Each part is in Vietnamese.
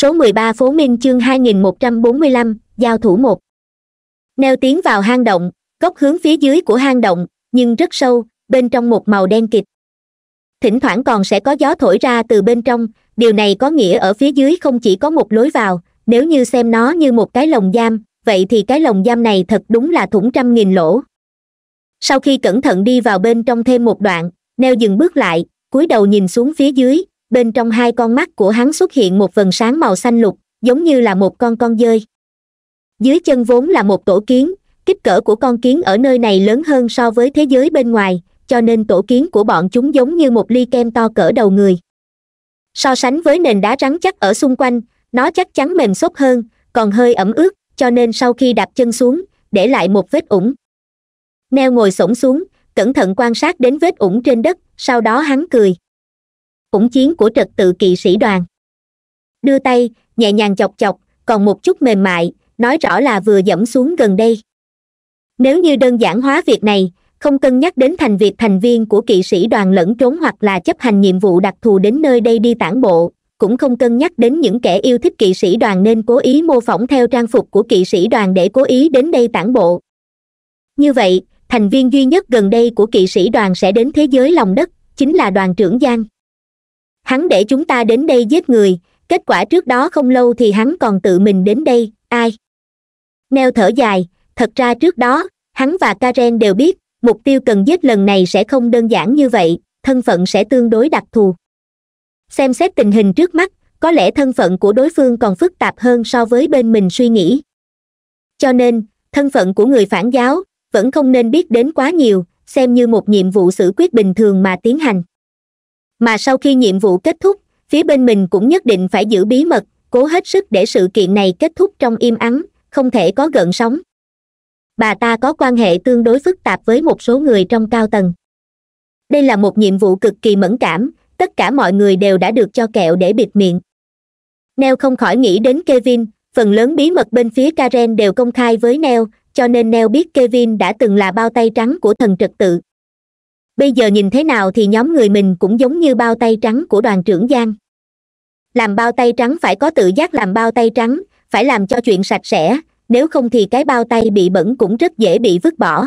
số 13 phố minh chương 2145, giao thủ một neo tiến vào hang động góc hướng phía dưới của hang động nhưng rất sâu bên trong một màu đen kịt thỉnh thoảng còn sẽ có gió thổi ra từ bên trong điều này có nghĩa ở phía dưới không chỉ có một lối vào nếu như xem nó như một cái lồng giam vậy thì cái lồng giam này thật đúng là thủng trăm nghìn lỗ sau khi cẩn thận đi vào bên trong thêm một đoạn neo dừng bước lại cúi đầu nhìn xuống phía dưới bên trong hai con mắt của hắn xuất hiện một vần sáng màu xanh lục giống như là một con con dơi dưới chân vốn là một tổ kiến kích cỡ của con kiến ở nơi này lớn hơn so với thế giới bên ngoài cho nên tổ kiến của bọn chúng giống như một ly kem to cỡ đầu người so sánh với nền đá rắn chắc ở xung quanh nó chắc chắn mềm xốp hơn còn hơi ẩm ướt cho nên sau khi đạp chân xuống để lại một vết ủng neo ngồi s xuống cẩn thận quan sát đến vết ủng trên đất sau đó hắn cười cũng chiến của trật tự kỵ sĩ đoàn đưa tay nhẹ nhàng chọc chọc còn một chút mềm mại nói rõ là vừa dẫm xuống gần đây nếu như đơn giản hóa việc này không cân nhắc đến thành việc thành viên của kỵ sĩ đoàn lẫn trốn hoặc là chấp hành nhiệm vụ đặc thù đến nơi đây đi tản bộ cũng không cân nhắc đến những kẻ yêu thích kỵ sĩ đoàn nên cố ý mô phỏng theo trang phục của kỵ sĩ đoàn để cố ý đến đây tản bộ như vậy thành viên duy nhất gần đây của kỵ sĩ đoàn sẽ đến thế giới lòng đất chính là đoàn trưởng giang hắn để chúng ta đến đây giết người kết quả trước đó không lâu thì hắn còn tự mình đến đây ai neo thở dài thật ra trước đó hắn và karen đều biết mục tiêu cần giết lần này sẽ không đơn giản như vậy thân phận sẽ tương đối đặc thù xem xét tình hình trước mắt có lẽ thân phận của đối phương còn phức tạp hơn so với bên mình suy nghĩ cho nên thân phận của người phản giáo vẫn không nên biết đến quá nhiều xem như một nhiệm vụ xử quyết bình thường mà tiến hành mà sau khi nhiệm vụ kết thúc phía bên mình cũng nhất định phải giữ bí mật cố hết sức để sự kiện này kết thúc trong im ắng không thể có gợn sóng bà ta có quan hệ tương đối phức tạp với một số người trong cao tầng đây là một nhiệm vụ cực kỳ mẫn cảm tất cả mọi người đều đã được cho kẹo để bịt miệng neo không khỏi nghĩ đến kevin phần lớn bí mật bên phía karen đều công khai với neo cho nên neo biết kevin đã từng là bao tay trắng của thần trật tự bây giờ nhìn thế nào thì nhóm người mình cũng giống như bao tay trắng của đoàn trưởng giang làm bao tay trắng phải có tự giác làm bao tay trắng phải làm cho chuyện sạch sẽ nếu không thì cái bao tay bị bẩn cũng rất dễ bị vứt bỏ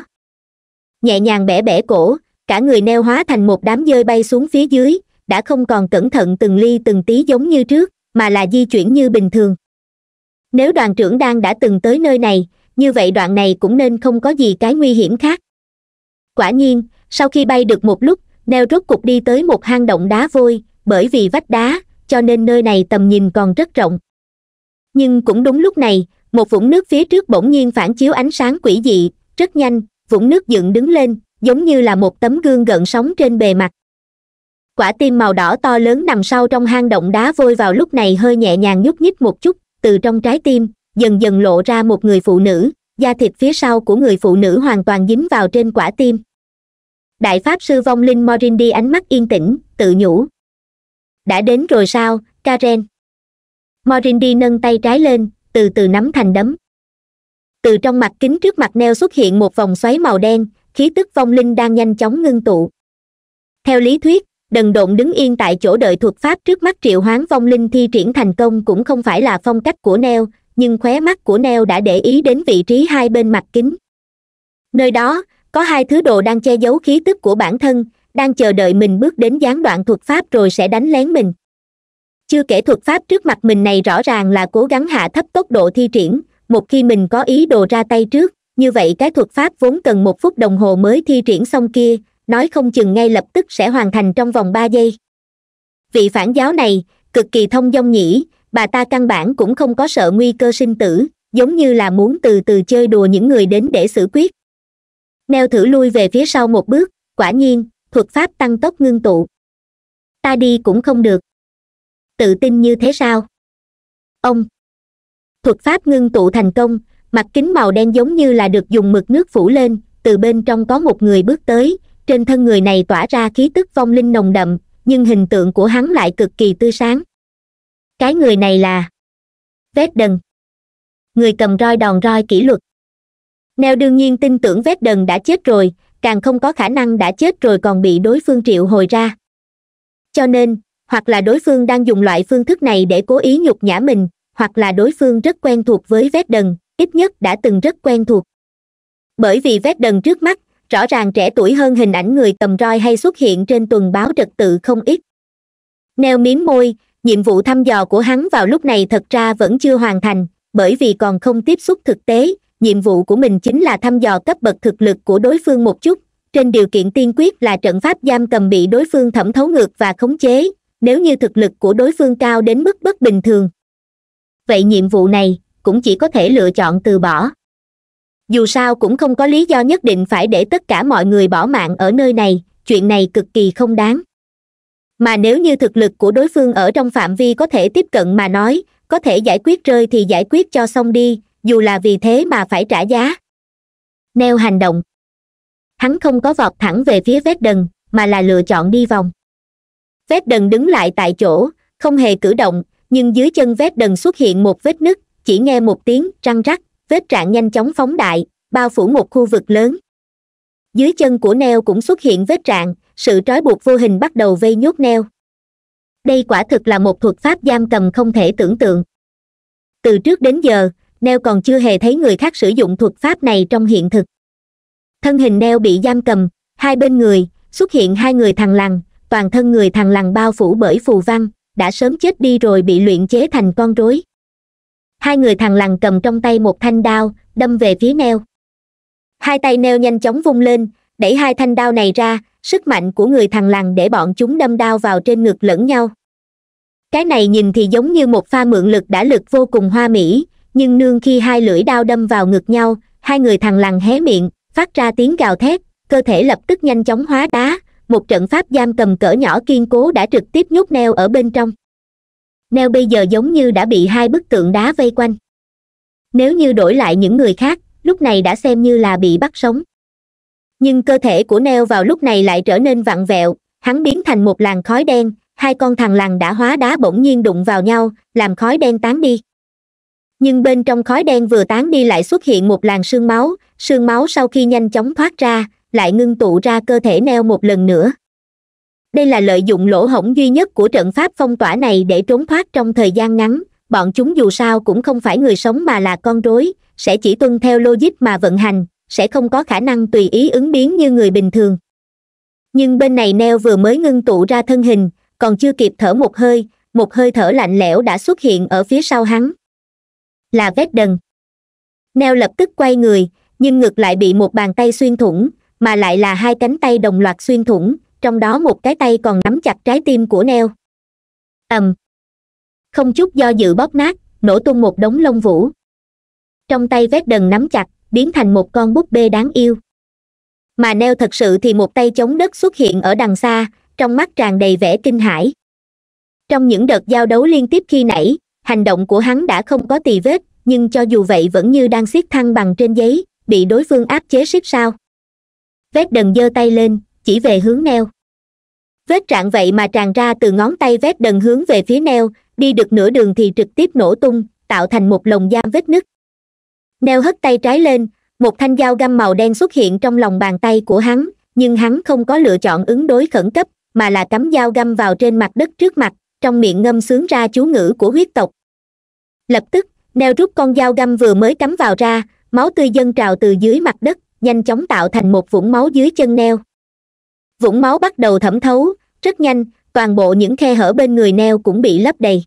nhẹ nhàng bẻ bẻ cổ cả người neo hóa thành một đám dơi bay xuống phía dưới đã không còn cẩn thận từng ly từng tí giống như trước mà là di chuyển như bình thường nếu đoàn trưởng đang đã từng tới nơi này như vậy đoạn này cũng nên không có gì cái nguy hiểm khác quả nhiên sau khi bay được một lúc neo rốt cục đi tới một hang động đá vôi bởi vì vách đá cho nên nơi này tầm nhìn còn rất rộng nhưng cũng đúng lúc này một vũng nước phía trước bỗng nhiên phản chiếu ánh sáng quỷ dị rất nhanh vũng nước dựng đứng lên giống như là một tấm gương gợn sóng trên bề mặt quả tim màu đỏ to lớn nằm sau trong hang động đá vôi vào lúc này hơi nhẹ nhàng nhúc nhích một chút từ trong trái tim dần dần lộ ra một người phụ nữ da thịt phía sau của người phụ nữ hoàn toàn dính vào trên quả tim đại pháp sư vong linh morindi ánh mắt yên tĩnh tự nhủ đã đến rồi sao karen morindi nâng tay trái lên từ từ nắm thành đấm từ trong mặt kính trước mặt neo xuất hiện một vòng xoáy màu đen khí tức vong linh đang nhanh chóng ngưng tụ theo lý thuyết đần độn đứng yên tại chỗ đợi thuật pháp trước mắt triệu hoán vong linh thi triển thành công cũng không phải là phong cách của neo nhưng khóe mắt của neo đã để ý đến vị trí hai bên mặt kính nơi đó có hai thứ đồ đang che giấu khí tức của bản thân đang chờ đợi mình bước đến gián đoạn thuật pháp rồi sẽ đánh lén mình chưa kể thuật pháp trước mặt mình này rõ ràng là cố gắng hạ thấp tốc độ thi triển một khi mình có ý đồ ra tay trước như vậy cái thuật pháp vốn cần một phút đồng hồ mới thi triển xong kia nói không chừng ngay lập tức sẽ hoàn thành trong vòng ba giây vị phản giáo này cực kỳ thông dong nhỉ bà ta căn bản cũng không có sợ nguy cơ sinh tử giống như là muốn từ từ chơi đùa những người đến để xử quyết neo thử lui về phía sau một bước quả nhiên thuật pháp tăng tốc ngưng tụ ta đi cũng không được tự tin như thế sao ông thuật pháp ngưng tụ thành công mặt kính màu đen giống như là được dùng mực nước phủ lên từ bên trong có một người bước tới trên thân người này tỏa ra khí tức vong linh nồng đậm nhưng hình tượng của hắn lại cực kỳ tươi sáng cái người này là vết đần người cầm roi đòn roi kỷ luật neo đương nhiên tin tưởng vết đần đã chết rồi càng không có khả năng đã chết rồi còn bị đối phương triệu hồi ra cho nên hoặc là đối phương đang dùng loại phương thức này để cố ý nhục nhã mình hoặc là đối phương rất quen thuộc với vết đần ít nhất đã từng rất quen thuộc bởi vì vết đần trước mắt rõ ràng trẻ tuổi hơn hình ảnh người tầm roi hay xuất hiện trên tuần báo trật tự không ít neo miếm môi nhiệm vụ thăm dò của hắn vào lúc này thật ra vẫn chưa hoàn thành bởi vì còn không tiếp xúc thực tế nhiệm vụ của mình chính là thăm dò cấp bậc thực lực của đối phương một chút trên điều kiện tiên quyết là trận pháp giam cầm bị đối phương thẩm thấu ngược và khống chế nếu như thực lực của đối phương cao đến mức bất bình thường vậy nhiệm vụ này cũng chỉ có thể lựa chọn từ bỏ dù sao cũng không có lý do nhất định phải để tất cả mọi người bỏ mạng ở nơi này chuyện này cực kỳ không đáng mà nếu như thực lực của đối phương ở trong phạm vi có thể tiếp cận mà nói có thể giải quyết rơi thì giải quyết cho xong đi dù là vì thế mà phải trả giá neo hành động hắn không có vọt thẳng về phía vết đần mà là lựa chọn đi vòng vết đần đứng lại tại chỗ không hề cử động nhưng dưới chân vết đần xuất hiện một vết nứt chỉ nghe một tiếng răng rắc vết trạng nhanh chóng phóng đại bao phủ một khu vực lớn dưới chân của neo cũng xuất hiện vết trạng sự trói buộc vô hình bắt đầu vây nhốt neo đây quả thực là một thuật pháp giam cầm không thể tưởng tượng từ trước đến giờ neo còn chưa hề thấy người khác sử dụng thuật pháp này trong hiện thực thân hình neo bị giam cầm hai bên người xuất hiện hai người thằng lằn toàn thân người thằng lằn bao phủ bởi phù văn đã sớm chết đi rồi bị luyện chế thành con rối hai người thằng lằn cầm trong tay một thanh đao đâm về phía neo hai tay neo nhanh chóng vung lên đẩy hai thanh đao này ra sức mạnh của người thằng lằn để bọn chúng đâm đao vào trên ngực lẫn nhau cái này nhìn thì giống như một pha mượn lực đã lực vô cùng hoa mỹ nhưng nương khi hai lưỡi đao đâm vào ngực nhau hai người thằng lằn hé miệng phát ra tiếng gào thét cơ thể lập tức nhanh chóng hóa đá một trận pháp giam cầm cỡ nhỏ kiên cố đã trực tiếp nhốt neo ở bên trong neo bây giờ giống như đã bị hai bức tượng đá vây quanh nếu như đổi lại những người khác lúc này đã xem như là bị bắt sống nhưng cơ thể của neo vào lúc này lại trở nên vặn vẹo hắn biến thành một làn khói đen hai con thằng lằn đã hóa đá bỗng nhiên đụng vào nhau làm khói đen tán đi nhưng bên trong khói đen vừa tán đi lại xuất hiện một làn sương máu sương máu sau khi nhanh chóng thoát ra lại ngưng tụ ra cơ thể neo một lần nữa đây là lợi dụng lỗ hổng duy nhất của trận pháp phong tỏa này để trốn thoát trong thời gian ngắn bọn chúng dù sao cũng không phải người sống mà là con rối sẽ chỉ tuân theo logic mà vận hành sẽ không có khả năng tùy ý ứng biến như người bình thường nhưng bên này neo vừa mới ngưng tụ ra thân hình còn chưa kịp thở một hơi một hơi thở lạnh lẽo đã xuất hiện ở phía sau hắn là vết đần neo lập tức quay người nhưng ngược lại bị một bàn tay xuyên thủng mà lại là hai cánh tay đồng loạt xuyên thủng trong đó một cái tay còn nắm chặt trái tim của neo ầm không chút do dự bóp nát nổ tung một đống lông vũ trong tay vết đần nắm chặt biến thành một con búp bê đáng yêu mà neo thật sự thì một tay chống đất xuất hiện ở đằng xa trong mắt tràn đầy vẻ kinh hãi trong những đợt giao đấu liên tiếp khi nãy hành động của hắn đã không có tì vết nhưng cho dù vậy vẫn như đang siết thăng bằng trên giấy bị đối phương áp chế siết sao vết đần giơ tay lên chỉ về hướng neo vết trạng vậy mà tràn ra từ ngón tay vết đần hướng về phía neo đi được nửa đường thì trực tiếp nổ tung tạo thành một lồng giam vết nứt neo hất tay trái lên một thanh dao găm màu đen xuất hiện trong lòng bàn tay của hắn nhưng hắn không có lựa chọn ứng đối khẩn cấp mà là cắm dao găm vào trên mặt đất trước mặt trong miệng ngâm sướng ra chú ngữ của huyết tộc lập tức neo rút con dao găm vừa mới cắm vào ra máu tươi dâng trào từ dưới mặt đất nhanh chóng tạo thành một vũng máu dưới chân neo vũng máu bắt đầu thẩm thấu rất nhanh toàn bộ những khe hở bên người neo cũng bị lấp đầy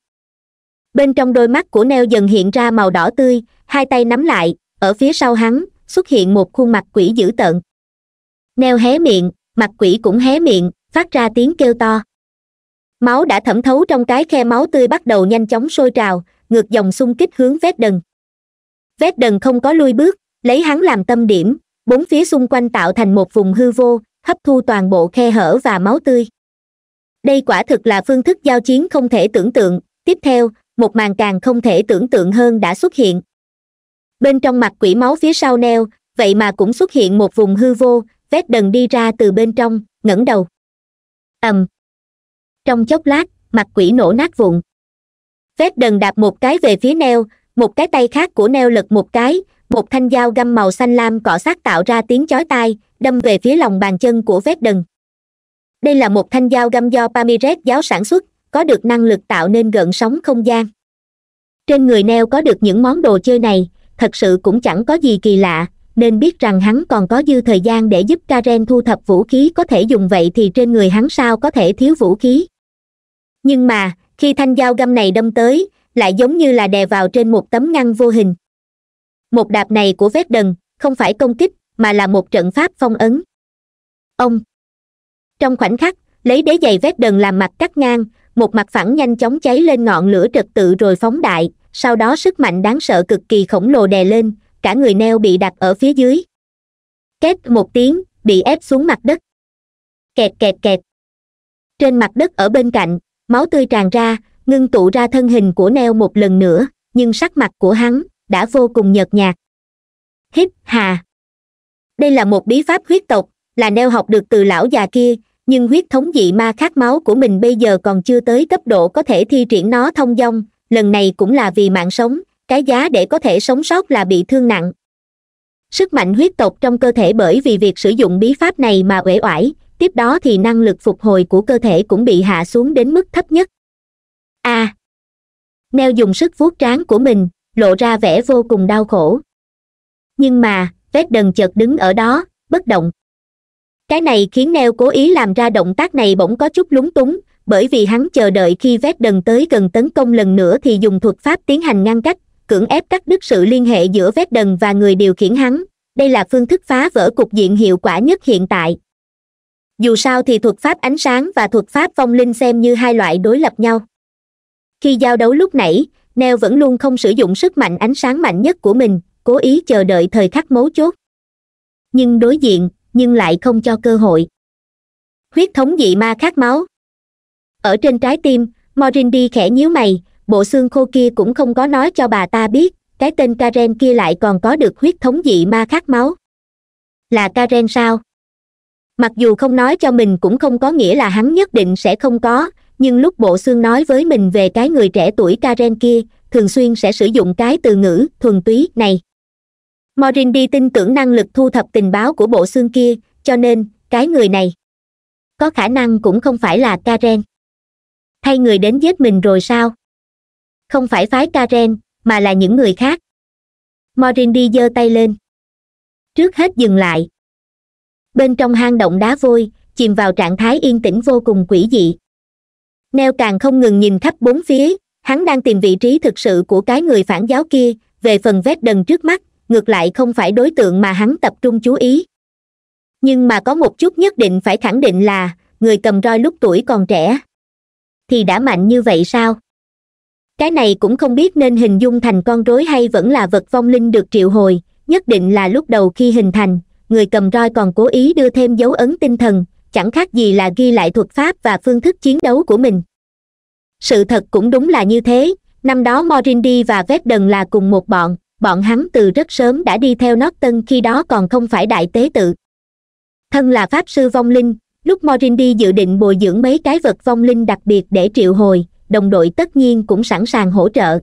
bên trong đôi mắt của neo dần hiện ra màu đỏ tươi hai tay nắm lại ở phía sau hắn xuất hiện một khuôn mặt quỷ dữ tợn neo hé miệng mặt quỷ cũng hé miệng phát ra tiếng kêu to máu đã thẩm thấu trong cái khe máu tươi bắt đầu nhanh chóng sôi trào ngược dòng xung kích hướng vết đần vết đần không có lui bước lấy hắn làm tâm điểm bốn phía xung quanh tạo thành một vùng hư vô hấp thu toàn bộ khe hở và máu tươi đây quả thực là phương thức giao chiến không thể tưởng tượng tiếp theo một màn càng không thể tưởng tượng hơn đã xuất hiện bên trong mặt quỷ máu phía sau neo vậy mà cũng xuất hiện một vùng hư vô vết đần đi ra từ bên trong ngẩng đầu ầm trong chốc lát mặt quỷ nổ nát vụn Vét đần đạp một cái về phía neo một cái tay khác của neo lật một cái một thanh dao găm màu xanh lam cọ sát tạo ra tiếng chói tai đâm về phía lòng bàn chân của Vét đần đây là một thanh dao găm do pamiret giáo sản xuất có được năng lực tạo nên gợn sóng không gian trên người neo có được những món đồ chơi này thật sự cũng chẳng có gì kỳ lạ nên biết rằng hắn còn có dư thời gian để giúp karen thu thập vũ khí có thể dùng vậy thì trên người hắn sao có thể thiếu vũ khí nhưng mà khi thanh dao găm này đâm tới lại giống như là đè vào trên một tấm ngăn vô hình một đạp này của vết đần không phải công kích mà là một trận pháp phong ấn ông trong khoảnh khắc lấy đế giày vết đần làm mặt cắt ngang một mặt phẳng nhanh chóng cháy lên ngọn lửa trật tự rồi phóng đại sau đó sức mạnh đáng sợ cực kỳ khổng lồ đè lên cả người neo bị đặt ở phía dưới két một tiếng bị ép xuống mặt đất kẹt kẹt kẹt trên mặt đất ở bên cạnh máu tươi tràn ra ngưng tụ ra thân hình của neo một lần nữa nhưng sắc mặt của hắn đã vô cùng nhợt nhạt hít hà đây là một bí pháp huyết tộc là neo học được từ lão già kia nhưng huyết thống dị ma khát máu của mình bây giờ còn chưa tới cấp độ có thể thi triển nó thông dong lần này cũng là vì mạng sống cái giá để có thể sống sót là bị thương nặng sức mạnh huyết tộc trong cơ thể bởi vì việc sử dụng bí pháp này mà uể oải tiếp đó thì năng lực phục hồi của cơ thể cũng bị hạ xuống đến mức thấp nhất a à, neo dùng sức vuốt trán của mình lộ ra vẻ vô cùng đau khổ nhưng mà vết đần chợt đứng ở đó bất động cái này khiến neo cố ý làm ra động tác này bỗng có chút lúng túng bởi vì hắn chờ đợi khi vết đần tới gần tấn công lần nữa thì dùng thuật pháp tiến hành ngăn cách cưỡng ép cắt đứt sự liên hệ giữa vết đần và người điều khiển hắn đây là phương thức phá vỡ cục diện hiệu quả nhất hiện tại dù sao thì thuật pháp ánh sáng và thuật pháp phong linh xem như hai loại đối lập nhau khi giao đấu lúc nãy neo vẫn luôn không sử dụng sức mạnh ánh sáng mạnh nhất của mình cố ý chờ đợi thời khắc mấu chốt nhưng đối diện nhưng lại không cho cơ hội huyết thống dị ma khát máu ở trên trái tim morindi khẽ nhíu mày bộ xương khô kia cũng không có nói cho bà ta biết cái tên karen kia lại còn có được huyết thống dị ma khát máu là karen sao mặc dù không nói cho mình cũng không có nghĩa là hắn nhất định sẽ không có nhưng lúc bộ xương nói với mình về cái người trẻ tuổi karen kia thường xuyên sẽ sử dụng cái từ ngữ thuần túy này morin đi tin tưởng năng lực thu thập tình báo của bộ xương kia cho nên cái người này có khả năng cũng không phải là karen thay người đến giết mình rồi sao không phải phái karen mà là những người khác morin đi giơ tay lên trước hết dừng lại bên trong hang động đá vôi chìm vào trạng thái yên tĩnh vô cùng quỷ dị neo càng không ngừng nhìn khắp bốn phía hắn đang tìm vị trí thực sự của cái người phản giáo kia về phần vết đần trước mắt ngược lại không phải đối tượng mà hắn tập trung chú ý nhưng mà có một chút nhất định phải khẳng định là người cầm roi lúc tuổi còn trẻ thì đã mạnh như vậy sao cái này cũng không biết nên hình dung thành con rối hay vẫn là vật vong linh được triệu hồi nhất định là lúc đầu khi hình thành người cầm roi còn cố ý đưa thêm dấu ấn tinh thần chẳng khác gì là ghi lại thuật pháp và phương thức chiến đấu của mình sự thật cũng đúng là như thế năm đó morindi và vét đần là cùng một bọn bọn hắn từ rất sớm đã đi theo nót tân khi đó còn không phải đại tế tự thân là pháp sư vong linh lúc morindi dự định bồi dưỡng mấy cái vật vong linh đặc biệt để triệu hồi đồng đội tất nhiên cũng sẵn sàng hỗ trợ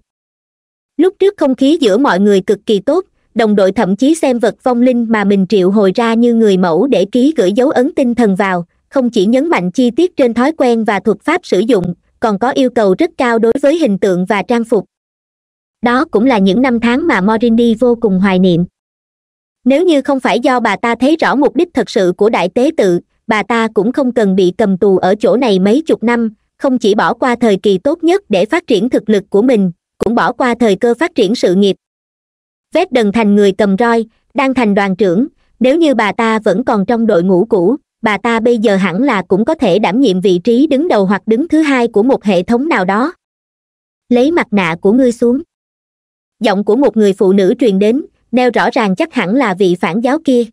lúc trước không khí giữa mọi người cực kỳ tốt đồng đội thậm chí xem vật vong linh mà mình triệu hồi ra như người mẫu để ký gửi dấu ấn tinh thần vào không chỉ nhấn mạnh chi tiết trên thói quen và thuật pháp sử dụng còn có yêu cầu rất cao đối với hình tượng và trang phục đó cũng là những năm tháng mà morini vô cùng hoài niệm nếu như không phải do bà ta thấy rõ mục đích thật sự của đại tế tự bà ta cũng không cần bị cầm tù ở chỗ này mấy chục năm không chỉ bỏ qua thời kỳ tốt nhất để phát triển thực lực của mình cũng bỏ qua thời cơ phát triển sự nghiệp vết đần thành người cầm roi đang thành đoàn trưởng nếu như bà ta vẫn còn trong đội ngũ cũ bà ta bây giờ hẳn là cũng có thể đảm nhiệm vị trí đứng đầu hoặc đứng thứ hai của một hệ thống nào đó lấy mặt nạ của ngươi xuống giọng của một người phụ nữ truyền đến neo rõ ràng chắc hẳn là vị phản giáo kia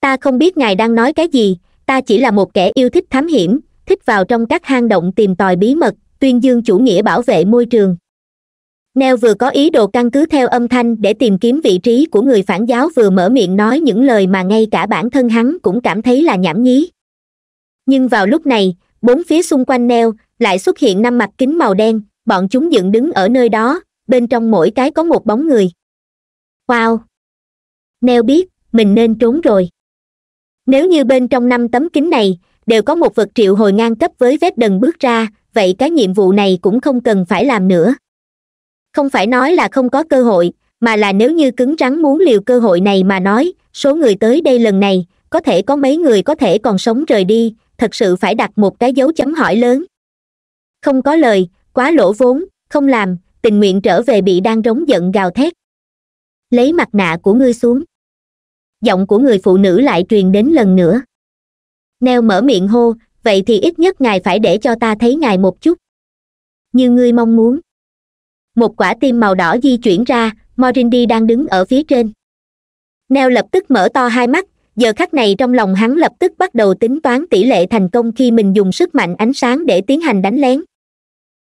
ta không biết ngài đang nói cái gì ta chỉ là một kẻ yêu thích thám hiểm thích vào trong các hang động tìm tòi bí mật tuyên dương chủ nghĩa bảo vệ môi trường neo vừa có ý đồ căn cứ theo âm thanh để tìm kiếm vị trí của người phản giáo vừa mở miệng nói những lời mà ngay cả bản thân hắn cũng cảm thấy là nhảm nhí nhưng vào lúc này bốn phía xung quanh neo lại xuất hiện năm mặt kính màu đen bọn chúng dựng đứng ở nơi đó bên trong mỗi cái có một bóng người wow neo biết mình nên trốn rồi nếu như bên trong năm tấm kính này đều có một vật triệu hồi ngang cấp với vết đần bước ra vậy cái nhiệm vụ này cũng không cần phải làm nữa không phải nói là không có cơ hội mà là nếu như cứng rắn muốn liều cơ hội này mà nói số người tới đây lần này có thể có mấy người có thể còn sống rời đi thật sự phải đặt một cái dấu chấm hỏi lớn không có lời quá lỗ vốn không làm tình nguyện trở về bị đang rống giận gào thét lấy mặt nạ của ngươi xuống giọng của người phụ nữ lại truyền đến lần nữa neo mở miệng hô vậy thì ít nhất ngài phải để cho ta thấy ngài một chút như ngươi mong muốn một quả tim màu đỏ di chuyển ra morindi đang đứng ở phía trên neo lập tức mở to hai mắt giờ khắc này trong lòng hắn lập tức bắt đầu tính toán tỷ lệ thành công khi mình dùng sức mạnh ánh sáng để tiến hành đánh lén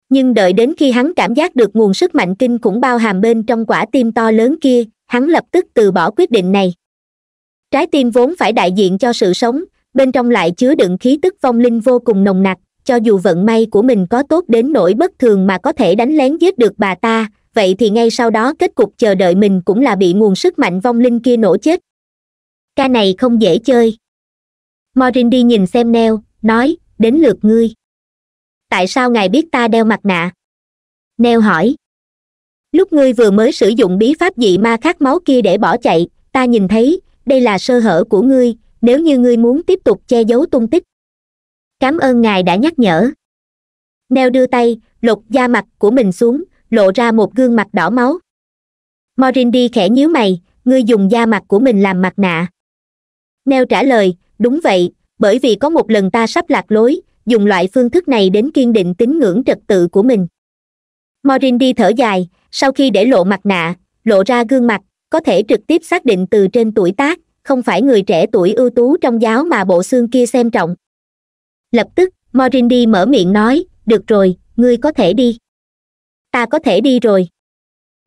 nhưng đợi đến khi hắn cảm giác được nguồn sức mạnh kinh khủng bao hàm bên trong quả tim to lớn kia hắn lập tức từ bỏ quyết định này trái tim vốn phải đại diện cho sự sống bên trong lại chứa đựng khí tức vong linh vô cùng nồng nặc cho dù vận may của mình có tốt đến nỗi bất thường mà có thể đánh lén giết được bà ta vậy thì ngay sau đó kết cục chờ đợi mình cũng là bị nguồn sức mạnh vong linh kia nổ chết ca này không dễ chơi morin đi nhìn xem neo nói đến lượt ngươi tại sao ngài biết ta đeo mặt nạ neo hỏi lúc ngươi vừa mới sử dụng bí pháp dị ma khát máu kia để bỏ chạy ta nhìn thấy đây là sơ hở của ngươi nếu như ngươi muốn tiếp tục che giấu tung tích cảm ơn ngài đã nhắc nhở neo đưa tay lột da mặt của mình xuống lộ ra một gương mặt đỏ máu morindi khẽ nhíu mày ngươi dùng da mặt của mình làm mặt nạ neo trả lời đúng vậy bởi vì có một lần ta sắp lạc lối dùng loại phương thức này đến kiên định tín ngưỡng trật tự của mình morindi thở dài sau khi để lộ mặt nạ lộ ra gương mặt có thể trực tiếp xác định từ trên tuổi tác không phải người trẻ tuổi ưu tú trong giáo mà bộ xương kia xem trọng lập tức morindi mở miệng nói được rồi ngươi có thể đi ta có thể đi rồi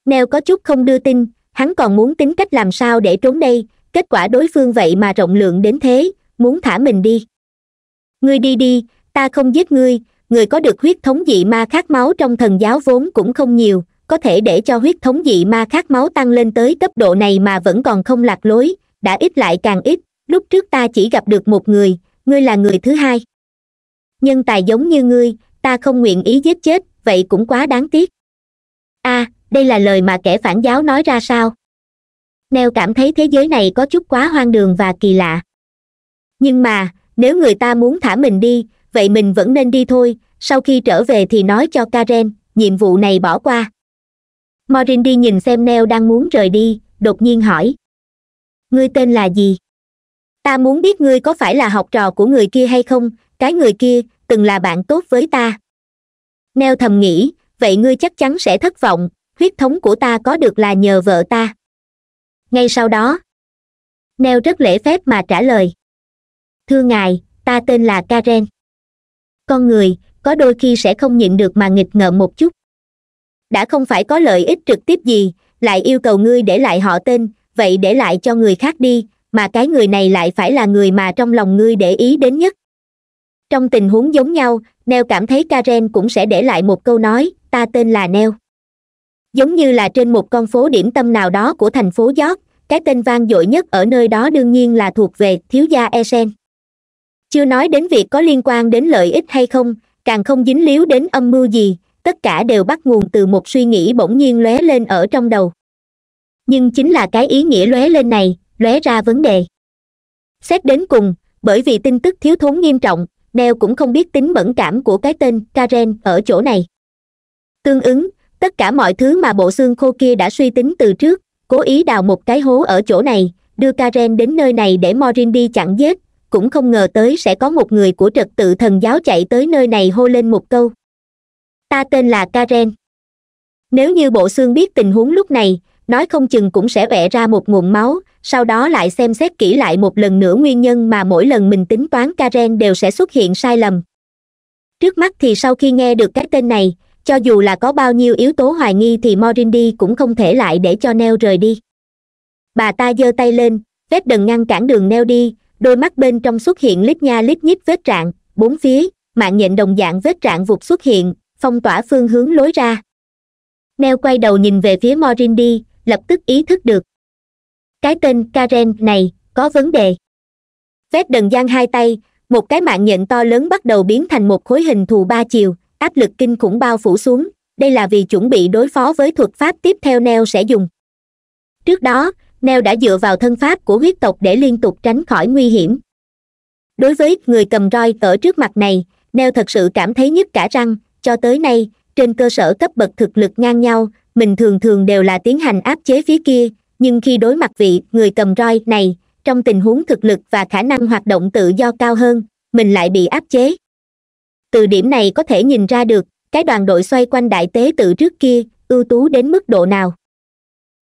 neo có chút không đưa tin hắn còn muốn tính cách làm sao để trốn đây kết quả đối phương vậy mà rộng lượng đến thế muốn thả mình đi ngươi đi đi ta không giết ngươi người có được huyết thống dị ma khát máu trong thần giáo vốn cũng không nhiều có thể để cho huyết thống dị ma khát máu tăng lên tới cấp độ này mà vẫn còn không lạc lối đã ít lại càng ít lúc trước ta chỉ gặp được một người ngươi là người thứ hai nhân tài giống như ngươi ta không nguyện ý giết chết vậy cũng quá đáng tiếc a à, đây là lời mà kẻ phản giáo nói ra sao neo cảm thấy thế giới này có chút quá hoang đường và kỳ lạ nhưng mà nếu người ta muốn thả mình đi vậy mình vẫn nên đi thôi sau khi trở về thì nói cho karen nhiệm vụ này bỏ qua morin đi nhìn xem neo đang muốn rời đi đột nhiên hỏi ngươi tên là gì ta muốn biết ngươi có phải là học trò của người kia hay không cái người kia từng là bạn tốt với ta neo thầm nghĩ vậy ngươi chắc chắn sẽ thất vọng huyết thống của ta có được là nhờ vợ ta ngay sau đó neo rất lễ phép mà trả lời thưa ngài ta tên là karen con người có đôi khi sẽ không nhịn được mà nghịch ngợm một chút đã không phải có lợi ích trực tiếp gì lại yêu cầu ngươi để lại họ tên vậy để lại cho người khác đi mà cái người này lại phải là người mà trong lòng ngươi để ý đến nhất trong tình huống giống nhau neo cảm thấy karen cũng sẽ để lại một câu nói ta tên là neo giống như là trên một con phố điểm tâm nào đó của thành phố york cái tên vang dội nhất ở nơi đó đương nhiên là thuộc về thiếu gia essen chưa nói đến việc có liên quan đến lợi ích hay không càng không dính líu đến âm mưu gì tất cả đều bắt nguồn từ một suy nghĩ bỗng nhiên lóe lên ở trong đầu nhưng chính là cái ý nghĩa lóe lên này lóe ra vấn đề xét đến cùng bởi vì tin tức thiếu thốn nghiêm trọng Đeo cũng không biết tính bẩn cảm của cái tên karen ở chỗ này tương ứng tất cả mọi thứ mà bộ xương khô kia đã suy tính từ trước cố ý đào một cái hố ở chỗ này đưa karen đến nơi này để morin đi chặn giết cũng không ngờ tới sẽ có một người của trật tự thần giáo chạy tới nơi này hô lên một câu ta tên là karen nếu như bộ xương biết tình huống lúc này nói không chừng cũng sẽ vẽ ra một nguồn máu sau đó lại xem xét kỹ lại một lần nữa nguyên nhân mà mỗi lần mình tính toán karen đều sẽ xuất hiện sai lầm trước mắt thì sau khi nghe được cái tên này cho dù là có bao nhiêu yếu tố hoài nghi thì morindi cũng không thể lại để cho neo rời đi bà ta giơ tay lên vết đần ngăn cản đường neo đi đôi mắt bên trong xuất hiện lít nha lít nhít vết rạn bốn phía mạng nhện đồng dạng vết rạn vụt xuất hiện phong tỏa phương hướng lối ra neo quay đầu nhìn về phía morindi lập tức ý thức được cái tên karen này có vấn đề vết đần giang hai tay một cái mạng nhện to lớn bắt đầu biến thành một khối hình thù ba chiều áp lực kinh khủng bao phủ xuống đây là vì chuẩn bị đối phó với thuật pháp tiếp theo neo sẽ dùng trước đó neo đã dựa vào thân pháp của huyết tộc để liên tục tránh khỏi nguy hiểm đối với người cầm roi ở trước mặt này neo thật sự cảm thấy nhức cả răng cho tới nay trên cơ sở cấp bậc thực lực ngang nhau mình thường thường đều là tiến hành áp chế phía kia nhưng khi đối mặt vị người cầm roi này trong tình huống thực lực và khả năng hoạt động tự do cao hơn mình lại bị áp chế từ điểm này có thể nhìn ra được cái đoàn đội xoay quanh đại tế tự trước kia ưu tú đến mức độ nào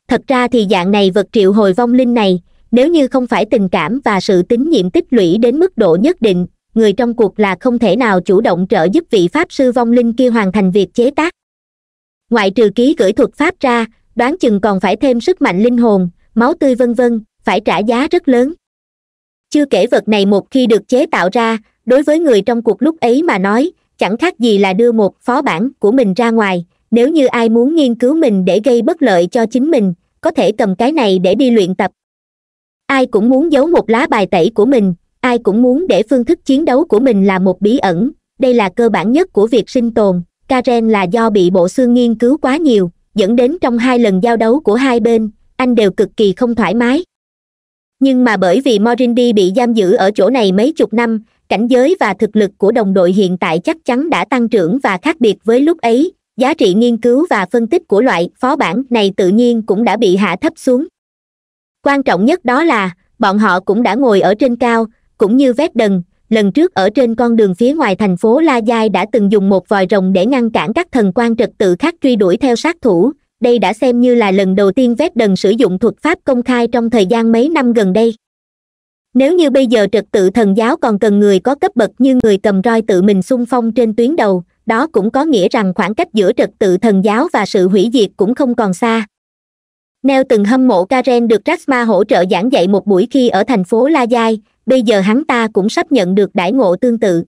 thật ra thì dạng này vật triệu hồi vong linh này nếu như không phải tình cảm và sự tín nhiệm tích lũy đến mức độ nhất định người trong cuộc là không thể nào chủ động trợ giúp vị pháp sư vong linh kia hoàn thành việc chế tác ngoại trừ ký gửi thuật pháp ra đoán chừng còn phải thêm sức mạnh linh hồn máu tươi vân vân phải trả giá rất lớn chưa kể vật này một khi được chế tạo ra đối với người trong cuộc lúc ấy mà nói chẳng khác gì là đưa một phó bản của mình ra ngoài nếu như ai muốn nghiên cứu mình để gây bất lợi cho chính mình có thể cầm cái này để đi luyện tập ai cũng muốn giấu một lá bài tẩy của mình ai cũng muốn để phương thức chiến đấu của mình là một bí ẩn đây là cơ bản nhất của việc sinh tồn karen là do bị bộ xương nghiên cứu quá nhiều dẫn đến trong hai lần giao đấu của hai bên anh đều cực kỳ không thoải mái nhưng mà bởi vì morindi bị giam giữ ở chỗ này mấy chục năm cảnh giới và thực lực của đồng đội hiện tại chắc chắn đã tăng trưởng và khác biệt với lúc ấy giá trị nghiên cứu và phân tích của loại phó bản này tự nhiên cũng đã bị hạ thấp xuống quan trọng nhất đó là bọn họ cũng đã ngồi ở trên cao cũng như vét đần lần trước ở trên con đường phía ngoài thành phố la giai đã từng dùng một vòi rồng để ngăn cản các thần quan trật tự khác truy đuổi theo sát thủ đây đã xem như là lần đầu tiên vét đần sử dụng thuật pháp công khai trong thời gian mấy năm gần đây nếu như bây giờ trật tự thần giáo còn cần người có cấp bậc như người cầm roi tự mình xung phong trên tuyến đầu đó cũng có nghĩa rằng khoảng cách giữa trật tự thần giáo và sự hủy diệt cũng không còn xa neo từng hâm mộ karen được rasma hỗ trợ giảng dạy một buổi khi ở thành phố la giai bây giờ hắn ta cũng sắp nhận được đãi ngộ tương tự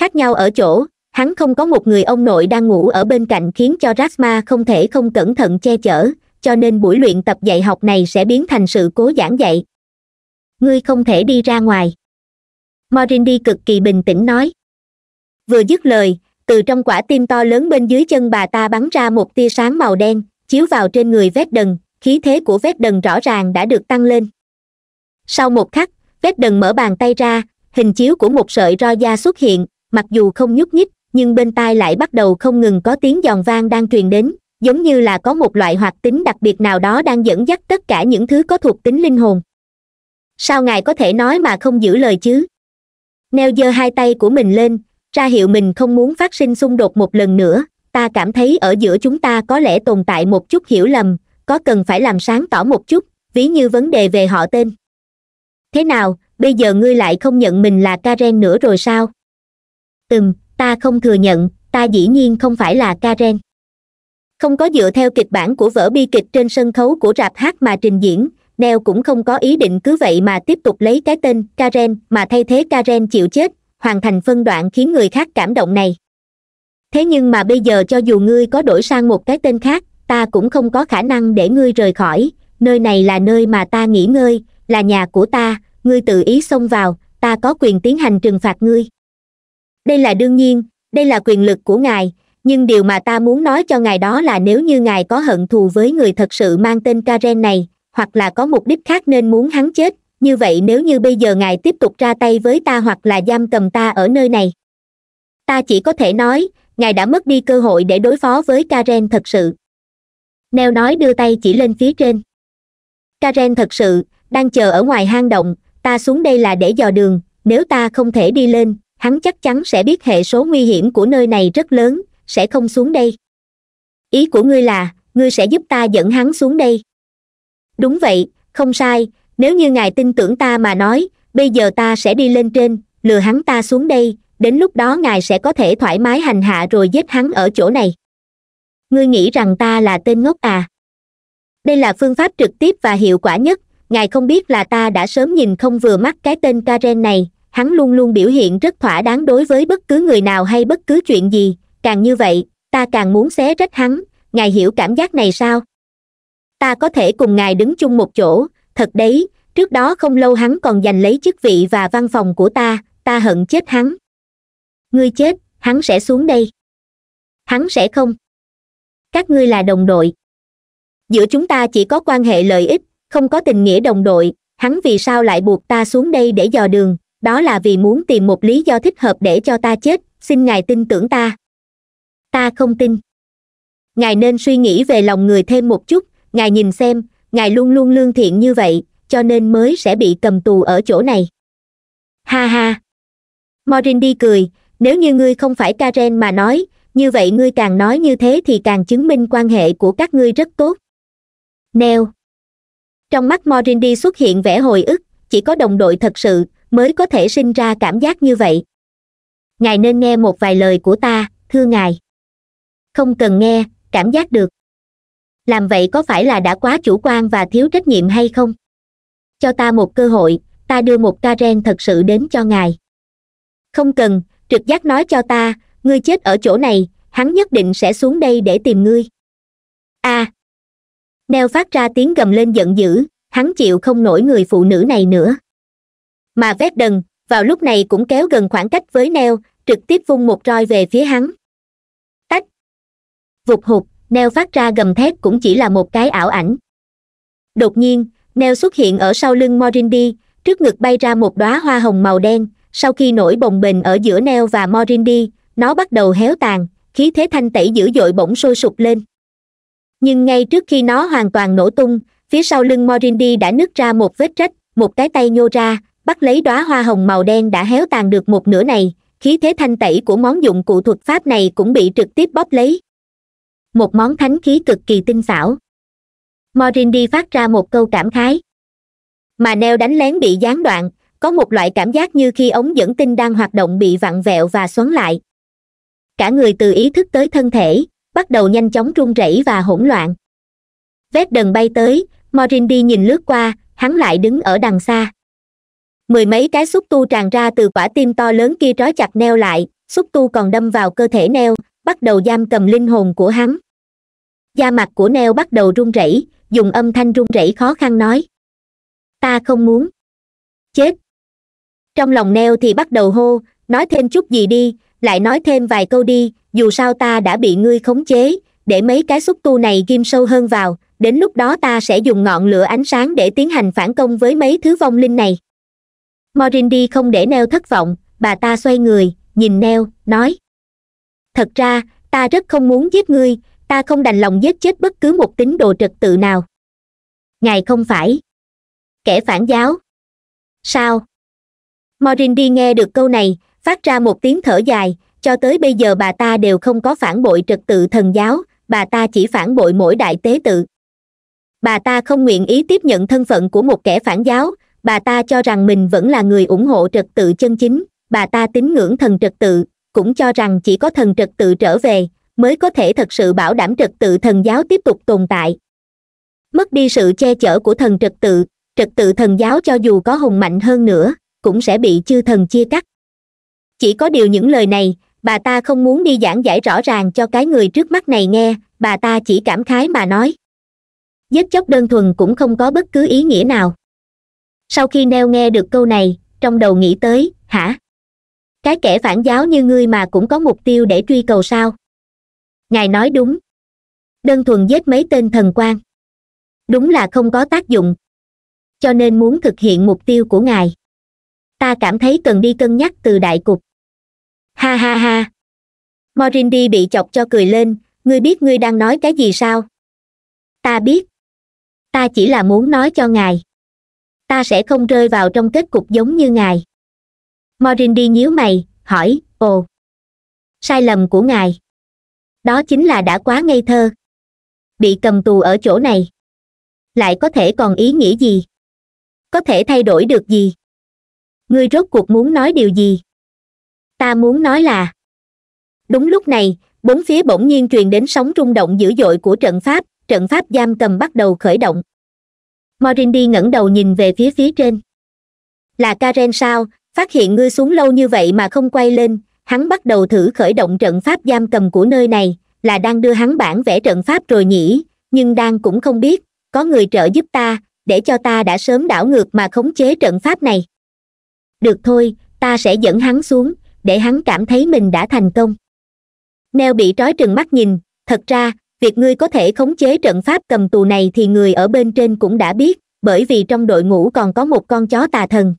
khác nhau ở chỗ hắn không có một người ông nội đang ngủ ở bên cạnh khiến cho rasma không thể không cẩn thận che chở cho nên buổi luyện tập dạy học này sẽ biến thành sự cố giảng dạy ngươi không thể đi ra ngoài morindi cực kỳ bình tĩnh nói vừa dứt lời từ trong quả tim to lớn bên dưới chân bà ta bắn ra một tia sáng màu đen chiếu vào trên người vét đần khí thế của vét đần rõ ràng đã được tăng lên sau một khắc tết đần mở bàn tay ra hình chiếu của một sợi ro da xuất hiện mặc dù không nhúc nhích nhưng bên tai lại bắt đầu không ngừng có tiếng giòn vang đang truyền đến giống như là có một loại hoạt tính đặc biệt nào đó đang dẫn dắt tất cả những thứ có thuộc tính linh hồn sao ngài có thể nói mà không giữ lời chứ neo giơ hai tay của mình lên ra hiệu mình không muốn phát sinh xung đột một lần nữa ta cảm thấy ở giữa chúng ta có lẽ tồn tại một chút hiểu lầm có cần phải làm sáng tỏ một chút ví như vấn đề về họ tên thế nào bây giờ ngươi lại không nhận mình là karen nữa rồi sao ừm ta không thừa nhận ta dĩ nhiên không phải là karen không có dựa theo kịch bản của vở bi kịch trên sân khấu của rạp hát mà trình diễn neo cũng không có ý định cứ vậy mà tiếp tục lấy cái tên karen mà thay thế karen chịu chết hoàn thành phân đoạn khiến người khác cảm động này thế nhưng mà bây giờ cho dù ngươi có đổi sang một cái tên khác ta cũng không có khả năng để ngươi rời khỏi nơi này là nơi mà ta nghỉ ngơi là nhà của ta ngươi tự ý xông vào ta có quyền tiến hành trừng phạt ngươi đây là đương nhiên đây là quyền lực của ngài nhưng điều mà ta muốn nói cho ngài đó là nếu như ngài có hận thù với người thật sự mang tên karen này hoặc là có mục đích khác nên muốn hắn chết như vậy nếu như bây giờ ngài tiếp tục ra tay với ta hoặc là giam cầm ta ở nơi này ta chỉ có thể nói ngài đã mất đi cơ hội để đối phó với karen thật sự neo nói đưa tay chỉ lên phía trên karen thật sự đang chờ ở ngoài hang động ta xuống đây là để dò đường nếu ta không thể đi lên hắn chắc chắn sẽ biết hệ số nguy hiểm của nơi này rất lớn sẽ không xuống đây ý của ngươi là ngươi sẽ giúp ta dẫn hắn xuống đây đúng vậy không sai nếu như ngài tin tưởng ta mà nói bây giờ ta sẽ đi lên trên lừa hắn ta xuống đây đến lúc đó ngài sẽ có thể thoải mái hành hạ rồi giết hắn ở chỗ này ngươi nghĩ rằng ta là tên ngốc à đây là phương pháp trực tiếp và hiệu quả nhất ngài không biết là ta đã sớm nhìn không vừa mắt cái tên karen này hắn luôn luôn biểu hiện rất thỏa đáng đối với bất cứ người nào hay bất cứ chuyện gì càng như vậy ta càng muốn xé rách hắn ngài hiểu cảm giác này sao ta có thể cùng ngài đứng chung một chỗ thật đấy trước đó không lâu hắn còn giành lấy chức vị và văn phòng của ta ta hận chết hắn ngươi chết hắn sẽ xuống đây hắn sẽ không các ngươi là đồng đội giữa chúng ta chỉ có quan hệ lợi ích không có tình nghĩa đồng đội hắn vì sao lại buộc ta xuống đây để dò đường đó là vì muốn tìm một lý do thích hợp để cho ta chết xin ngài tin tưởng ta ta không tin ngài nên suy nghĩ về lòng người thêm một chút ngài nhìn xem ngài luôn luôn lương thiện như vậy cho nên mới sẽ bị cầm tù ở chỗ này ha ha morindi cười nếu như ngươi không phải karen mà nói như vậy ngươi càng nói như thế thì càng chứng minh quan hệ của các ngươi rất tốt neo trong mắt morindi xuất hiện vẻ hồi ức chỉ có đồng đội thật sự mới có thể sinh ra cảm giác như vậy ngài nên nghe một vài lời của ta thưa ngài không cần nghe cảm giác được làm vậy có phải là đã quá chủ quan và thiếu trách nhiệm hay không cho ta một cơ hội ta đưa một ca thật sự đến cho ngài không cần trực giác nói cho ta ngươi chết ở chỗ này hắn nhất định sẽ xuống đây để tìm ngươi a à, neo phát ra tiếng gầm lên giận dữ hắn chịu không nổi người phụ nữ này nữa mà vét đần vào lúc này cũng kéo gần khoảng cách với neo trực tiếp vung một roi về phía hắn tách vụt hụt neo phát ra gầm thét cũng chỉ là một cái ảo ảnh đột nhiên neo xuất hiện ở sau lưng morindi trước ngực bay ra một đóa hoa hồng màu đen sau khi nổi bồng bềnh ở giữa neo và morindi nó bắt đầu héo tàn khí thế thanh tẩy dữ dội bỗng sôi sụp lên nhưng ngay trước khi nó hoàn toàn nổ tung phía sau lưng morindi đã nứt ra một vết rách một cái tay nhô ra bắt lấy đóa hoa hồng màu đen đã héo tàn được một nửa này khí thế thanh tẩy của món dụng cụ thuật pháp này cũng bị trực tiếp bóp lấy một món thánh khí cực kỳ tinh xảo morindi phát ra một câu cảm khái mà neo đánh lén bị gián đoạn có một loại cảm giác như khi ống dẫn tinh đang hoạt động bị vặn vẹo và xoắn lại cả người từ ý thức tới thân thể bắt đầu nhanh chóng run rẩy và hỗn loạn vết đần bay tới morin đi nhìn lướt qua hắn lại đứng ở đằng xa mười mấy cái xúc tu tràn ra từ quả tim to lớn kia trói chặt neo lại xúc tu còn đâm vào cơ thể neo bắt đầu giam cầm linh hồn của hắn da mặt của neo bắt đầu run rẩy dùng âm thanh run rẩy khó khăn nói ta không muốn chết trong lòng neo thì bắt đầu hô nói thêm chút gì đi lại nói thêm vài câu đi dù sao ta đã bị ngươi khống chế để mấy cái xúc tu này ghim sâu hơn vào đến lúc đó ta sẽ dùng ngọn lửa ánh sáng để tiến hành phản công với mấy thứ vong linh này morindi không để neo thất vọng bà ta xoay người nhìn neo nói thật ra ta rất không muốn giết ngươi ta không đành lòng giết chết bất cứ một tín đồ trật tự nào ngài không phải kẻ phản giáo sao morindi nghe được câu này phát ra một tiếng thở dài cho tới bây giờ bà ta đều không có phản bội trật tự thần giáo bà ta chỉ phản bội mỗi đại tế tự bà ta không nguyện ý tiếp nhận thân phận của một kẻ phản giáo bà ta cho rằng mình vẫn là người ủng hộ trật tự chân chính bà ta tín ngưỡng thần trật tự cũng cho rằng chỉ có thần trật tự trở về mới có thể thật sự bảo đảm trật tự thần giáo tiếp tục tồn tại mất đi sự che chở của thần trật tự trật tự thần giáo cho dù có hùng mạnh hơn nữa cũng sẽ bị chư thần chia cắt chỉ có điều những lời này bà ta không muốn đi giảng giải rõ ràng cho cái người trước mắt này nghe bà ta chỉ cảm khái mà nói giết chóc đơn thuần cũng không có bất cứ ý nghĩa nào sau khi neo nghe được câu này trong đầu nghĩ tới hả cái kẻ phản giáo như ngươi mà cũng có mục tiêu để truy cầu sao ngài nói đúng đơn thuần giết mấy tên thần quan đúng là không có tác dụng cho nên muốn thực hiện mục tiêu của ngài ta cảm thấy cần đi cân nhắc từ đại cục ha ha ha morindi bị chọc cho cười lên ngươi biết ngươi đang nói cái gì sao ta biết ta chỉ là muốn nói cho ngài ta sẽ không rơi vào trong kết cục giống như ngài morindi nhíu mày hỏi ồ sai lầm của ngài đó chính là đã quá ngây thơ bị cầm tù ở chỗ này lại có thể còn ý nghĩa gì có thể thay đổi được gì ngươi rốt cuộc muốn nói điều gì ta muốn nói là đúng lúc này bốn phía bỗng nhiên truyền đến sóng rung động dữ dội của trận pháp trận pháp giam cầm bắt đầu khởi động morindi ngẩng đầu nhìn về phía phía trên là karen sao phát hiện ngươi xuống lâu như vậy mà không quay lên hắn bắt đầu thử khởi động trận pháp giam cầm của nơi này là đang đưa hắn bản vẽ trận pháp rồi nhỉ nhưng đang cũng không biết có người trợ giúp ta để cho ta đã sớm đảo ngược mà khống chế trận pháp này được thôi ta sẽ dẫn hắn xuống để hắn cảm thấy mình đã thành công neo bị trói trừng mắt nhìn thật ra việc ngươi có thể khống chế trận pháp cầm tù này thì người ở bên trên cũng đã biết bởi vì trong đội ngũ còn có một con chó tà thần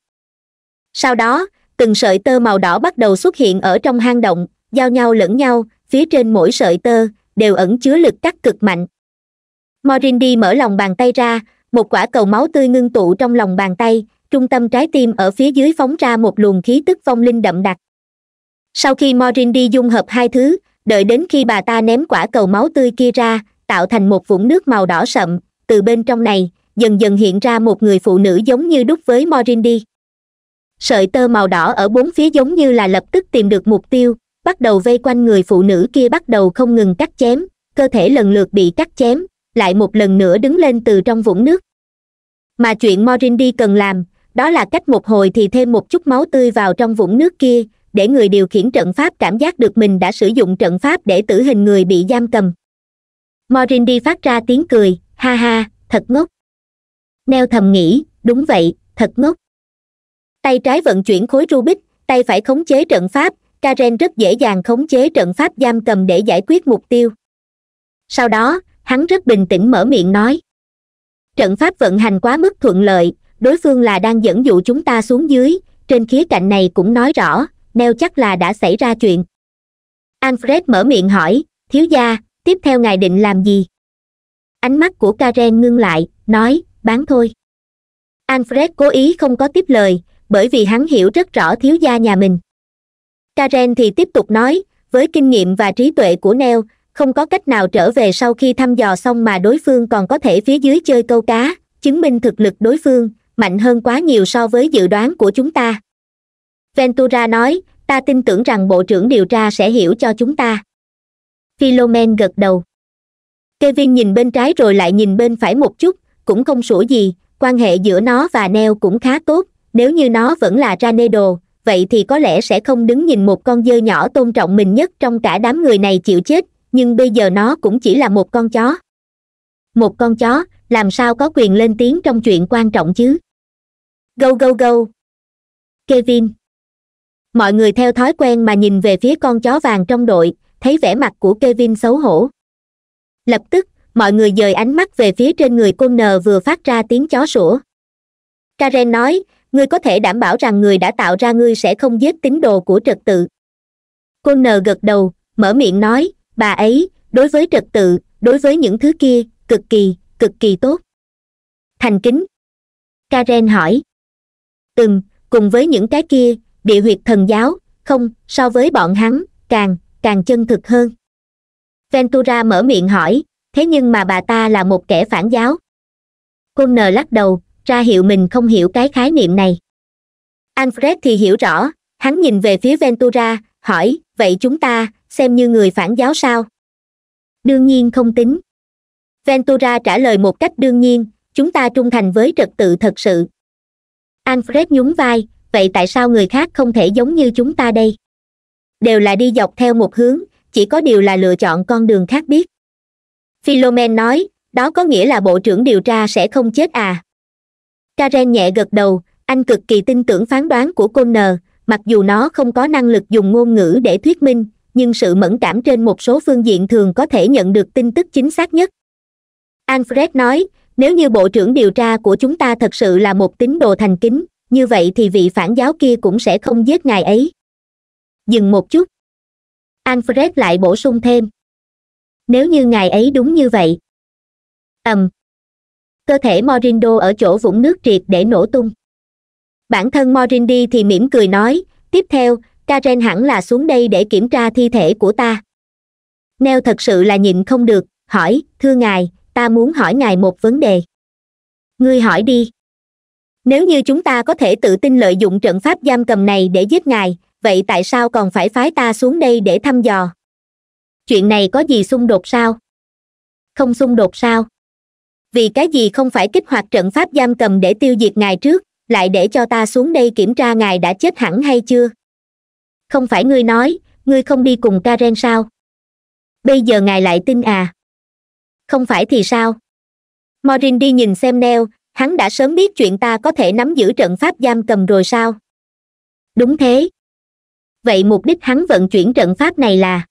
sau đó từng sợi tơ màu đỏ bắt đầu xuất hiện ở trong hang động giao nhau lẫn nhau phía trên mỗi sợi tơ đều ẩn chứa lực cắt cực mạnh morindi mở lòng bàn tay ra một quả cầu máu tươi ngưng tụ trong lòng bàn tay trung tâm trái tim ở phía dưới phóng ra một luồng khí tức vong linh đậm đặc sau khi morin đi dung hợp hai thứ đợi đến khi bà ta ném quả cầu máu tươi kia ra tạo thành một vũng nước màu đỏ sậm từ bên trong này dần dần hiện ra một người phụ nữ giống như đúc với morin đi sợi tơ màu đỏ ở bốn phía giống như là lập tức tìm được mục tiêu bắt đầu vây quanh người phụ nữ kia bắt đầu không ngừng cắt chém cơ thể lần lượt bị cắt chém lại một lần nữa đứng lên từ trong vũng nước mà chuyện morin đi cần làm đó là cách một hồi thì thêm một chút máu tươi vào trong vũng nước kia để người điều khiển trận pháp cảm giác được mình đã sử dụng trận pháp để tử hình người bị giam cầm morindi phát ra tiếng cười ha ha thật ngốc neo thầm nghĩ đúng vậy thật ngốc tay trái vận chuyển khối rubik tay phải khống chế trận pháp karen rất dễ dàng khống chế trận pháp giam cầm để giải quyết mục tiêu sau đó hắn rất bình tĩnh mở miệng nói trận pháp vận hành quá mức thuận lợi đối phương là đang dẫn dụ chúng ta xuống dưới trên khía cạnh này cũng nói rõ neo chắc là đã xảy ra chuyện alfred mở miệng hỏi thiếu gia tiếp theo ngài định làm gì ánh mắt của karen ngưng lại nói bán thôi alfred cố ý không có tiếp lời bởi vì hắn hiểu rất rõ thiếu gia nhà mình karen thì tiếp tục nói với kinh nghiệm và trí tuệ của neo không có cách nào trở về sau khi thăm dò xong mà đối phương còn có thể phía dưới chơi câu cá chứng minh thực lực đối phương mạnh hơn quá nhiều so với dự đoán của chúng ta ventura nói ta tin tưởng rằng bộ trưởng điều tra sẽ hiểu cho chúng ta philomen gật đầu kevin nhìn bên trái rồi lại nhìn bên phải một chút cũng không sủa gì quan hệ giữa nó và neo cũng khá tốt nếu như nó vẫn là ranedo vậy thì có lẽ sẽ không đứng nhìn một con dơi nhỏ tôn trọng mình nhất trong cả đám người này chịu chết nhưng bây giờ nó cũng chỉ là một con chó một con chó làm sao có quyền lên tiếng trong chuyện quan trọng chứ gâu gâu gâu kevin mọi người theo thói quen mà nhìn về phía con chó vàng trong đội thấy vẻ mặt của Kevin xấu hổ lập tức mọi người dời ánh mắt về phía trên người côn nờ vừa phát ra tiếng chó sủa karen nói ngươi có thể đảm bảo rằng người đã tạo ra ngươi sẽ không giết tín đồ của trật tự côn nờ gật đầu mở miệng nói bà ấy đối với trật tự đối với những thứ kia cực kỳ cực kỳ tốt thành kính karen hỏi ừm cùng với những cái kia địa huyệt thần giáo không so với bọn hắn càng càng chân thực hơn ventura mở miệng hỏi thế nhưng mà bà ta là một kẻ phản giáo Cô nờ lắc đầu ra hiệu mình không hiểu cái khái niệm này alfred thì hiểu rõ hắn nhìn về phía ventura hỏi vậy chúng ta xem như người phản giáo sao đương nhiên không tính ventura trả lời một cách đương nhiên chúng ta trung thành với trật tự thật sự alfred nhún vai vậy tại sao người khác không thể giống như chúng ta đây đều là đi dọc theo một hướng chỉ có điều là lựa chọn con đường khác biết philomen nói đó có nghĩa là bộ trưởng điều tra sẽ không chết à karen nhẹ gật đầu anh cực kỳ tin tưởng phán đoán của cô n mặc dù nó không có năng lực dùng ngôn ngữ để thuyết minh nhưng sự mẫn cảm trên một số phương diện thường có thể nhận được tin tức chính xác nhất alfred nói nếu như bộ trưởng điều tra của chúng ta thật sự là một tín đồ thành kính như vậy thì vị phản giáo kia cũng sẽ không giết ngài ấy dừng một chút alfred lại bổ sung thêm nếu như ngài ấy đúng như vậy ầm um, cơ thể morindo ở chỗ vũng nước triệt để nổ tung bản thân morindi thì mỉm cười nói tiếp theo karen hẳn là xuống đây để kiểm tra thi thể của ta neo thật sự là nhịn không được hỏi thưa ngài ta muốn hỏi ngài một vấn đề ngươi hỏi đi nếu như chúng ta có thể tự tin lợi dụng trận pháp giam cầm này để giết ngài vậy tại sao còn phải phái ta xuống đây để thăm dò chuyện này có gì xung đột sao không xung đột sao vì cái gì không phải kích hoạt trận pháp giam cầm để tiêu diệt ngài trước lại để cho ta xuống đây kiểm tra ngài đã chết hẳn hay chưa không phải ngươi nói ngươi không đi cùng karen sao bây giờ ngài lại tin à không phải thì sao morin đi nhìn xem neo hắn đã sớm biết chuyện ta có thể nắm giữ trận pháp giam cầm rồi sao đúng thế vậy mục đích hắn vận chuyển trận pháp này là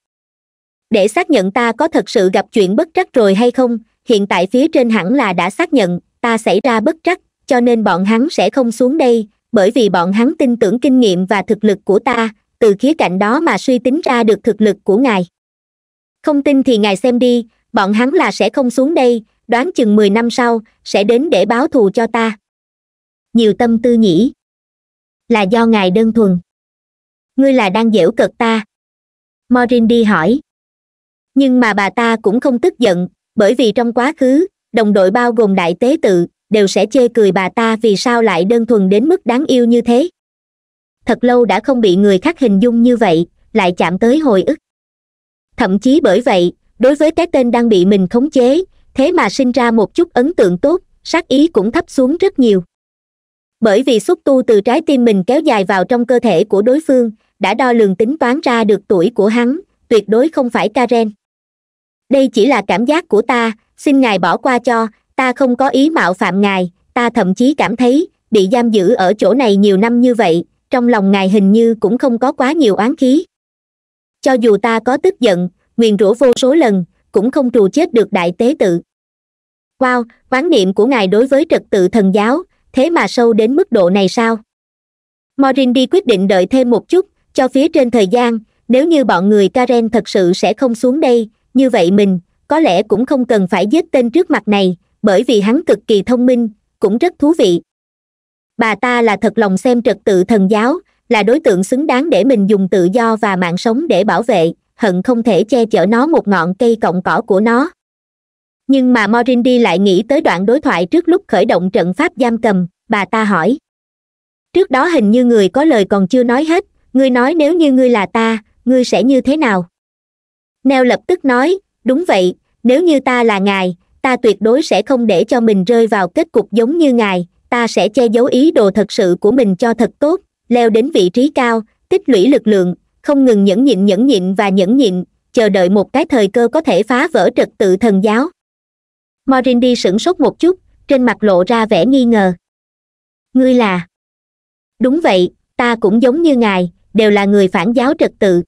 để xác nhận ta có thật sự gặp chuyện bất trắc rồi hay không hiện tại phía trên hẳn là đã xác nhận ta xảy ra bất trắc cho nên bọn hắn sẽ không xuống đây bởi vì bọn hắn tin tưởng kinh nghiệm và thực lực của ta từ khía cạnh đó mà suy tính ra được thực lực của ngài không tin thì ngài xem đi bọn hắn là sẽ không xuống đây đoán chừng mười năm sau sẽ đến để báo thù cho ta nhiều tâm tư nhỉ là do ngài đơn thuần ngươi là đang dễu cợt ta morin đi hỏi nhưng mà bà ta cũng không tức giận bởi vì trong quá khứ đồng đội bao gồm đại tế tự đều sẽ chê cười bà ta vì sao lại đơn thuần đến mức đáng yêu như thế thật lâu đã không bị người khác hình dung như vậy lại chạm tới hồi ức thậm chí bởi vậy đối với cái tên đang bị mình khống chế thế mà sinh ra một chút ấn tượng tốt sát ý cũng thấp xuống rất nhiều bởi vì xúc tu từ trái tim mình kéo dài vào trong cơ thể của đối phương đã đo lường tính toán ra được tuổi của hắn tuyệt đối không phải karen đây chỉ là cảm giác của ta xin ngài bỏ qua cho ta không có ý mạo phạm ngài ta thậm chí cảm thấy bị giam giữ ở chỗ này nhiều năm như vậy trong lòng ngài hình như cũng không có quá nhiều oán khí cho dù ta có tức giận nguyền rủa vô số lần cũng không trù chết được đại tế tự wow quán niệm của ngài đối với trật tự thần giáo thế mà sâu đến mức độ này sao morin đi quyết định đợi thêm một chút cho phía trên thời gian nếu như bọn người karen thật sự sẽ không xuống đây như vậy mình có lẽ cũng không cần phải giết tên trước mặt này bởi vì hắn cực kỳ thông minh cũng rất thú vị bà ta là thật lòng xem trật tự thần giáo là đối tượng xứng đáng để mình dùng tự do và mạng sống để bảo vệ hận không thể che chở nó một ngọn cây cọng cỏ của nó nhưng mà morindi lại nghĩ tới đoạn đối thoại trước lúc khởi động trận pháp giam cầm bà ta hỏi trước đó hình như người có lời còn chưa nói hết ngươi nói nếu như ngươi là ta ngươi sẽ như thế nào neo lập tức nói đúng vậy nếu như ta là ngài ta tuyệt đối sẽ không để cho mình rơi vào kết cục giống như ngài ta sẽ che giấu ý đồ thật sự của mình cho thật tốt leo đến vị trí cao tích lũy lực lượng không ngừng nhẫn nhịn nhẫn nhịn và nhẫn nhịn chờ đợi một cái thời cơ có thể phá vỡ trật tự thần giáo morindi sửng sốt một chút trên mặt lộ ra vẻ nghi ngờ ngươi là đúng vậy ta cũng giống như ngài đều là người phản giáo trật tự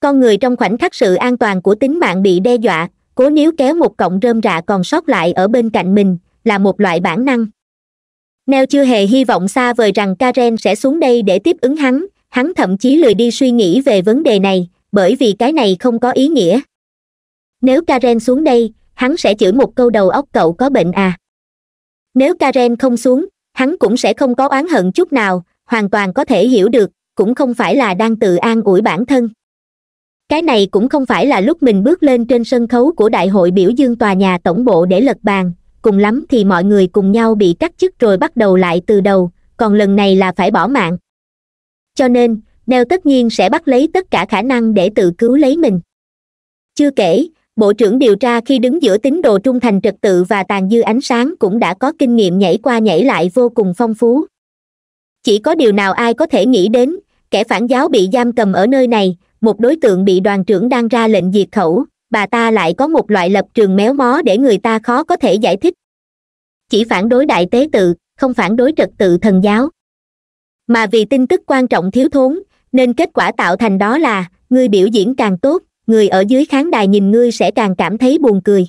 con người trong khoảnh khắc sự an toàn của tính mạng bị đe dọa cố níu kéo một cọng rơm rạ còn sót lại ở bên cạnh mình là một loại bản năng neo chưa hề hy vọng xa vời rằng karen sẽ xuống đây để tiếp ứng hắn hắn thậm chí lười đi suy nghĩ về vấn đề này bởi vì cái này không có ý nghĩa nếu karen xuống đây hắn sẽ chửi một câu đầu óc cậu có bệnh à nếu karen không xuống hắn cũng sẽ không có oán hận chút nào hoàn toàn có thể hiểu được cũng không phải là đang tự an ủi bản thân cái này cũng không phải là lúc mình bước lên trên sân khấu của đại hội biểu dương tòa nhà tổng bộ để lật bàn cùng lắm thì mọi người cùng nhau bị cắt chức rồi bắt đầu lại từ đầu còn lần này là phải bỏ mạng cho nên neo tất nhiên sẽ bắt lấy tất cả khả năng để tự cứu lấy mình chưa kể bộ trưởng điều tra khi đứng giữa tín đồ trung thành trật tự và tàn dư ánh sáng cũng đã có kinh nghiệm nhảy qua nhảy lại vô cùng phong phú chỉ có điều nào ai có thể nghĩ đến kẻ phản giáo bị giam cầm ở nơi này một đối tượng bị đoàn trưởng đang ra lệnh diệt khẩu bà ta lại có một loại lập trường méo mó để người ta khó có thể giải thích chỉ phản đối đại tế tự không phản đối trật tự thần giáo mà vì tin tức quan trọng thiếu thốn nên kết quả tạo thành đó là ngươi biểu diễn càng tốt người ở dưới khán đài nhìn ngươi sẽ càng cảm thấy buồn cười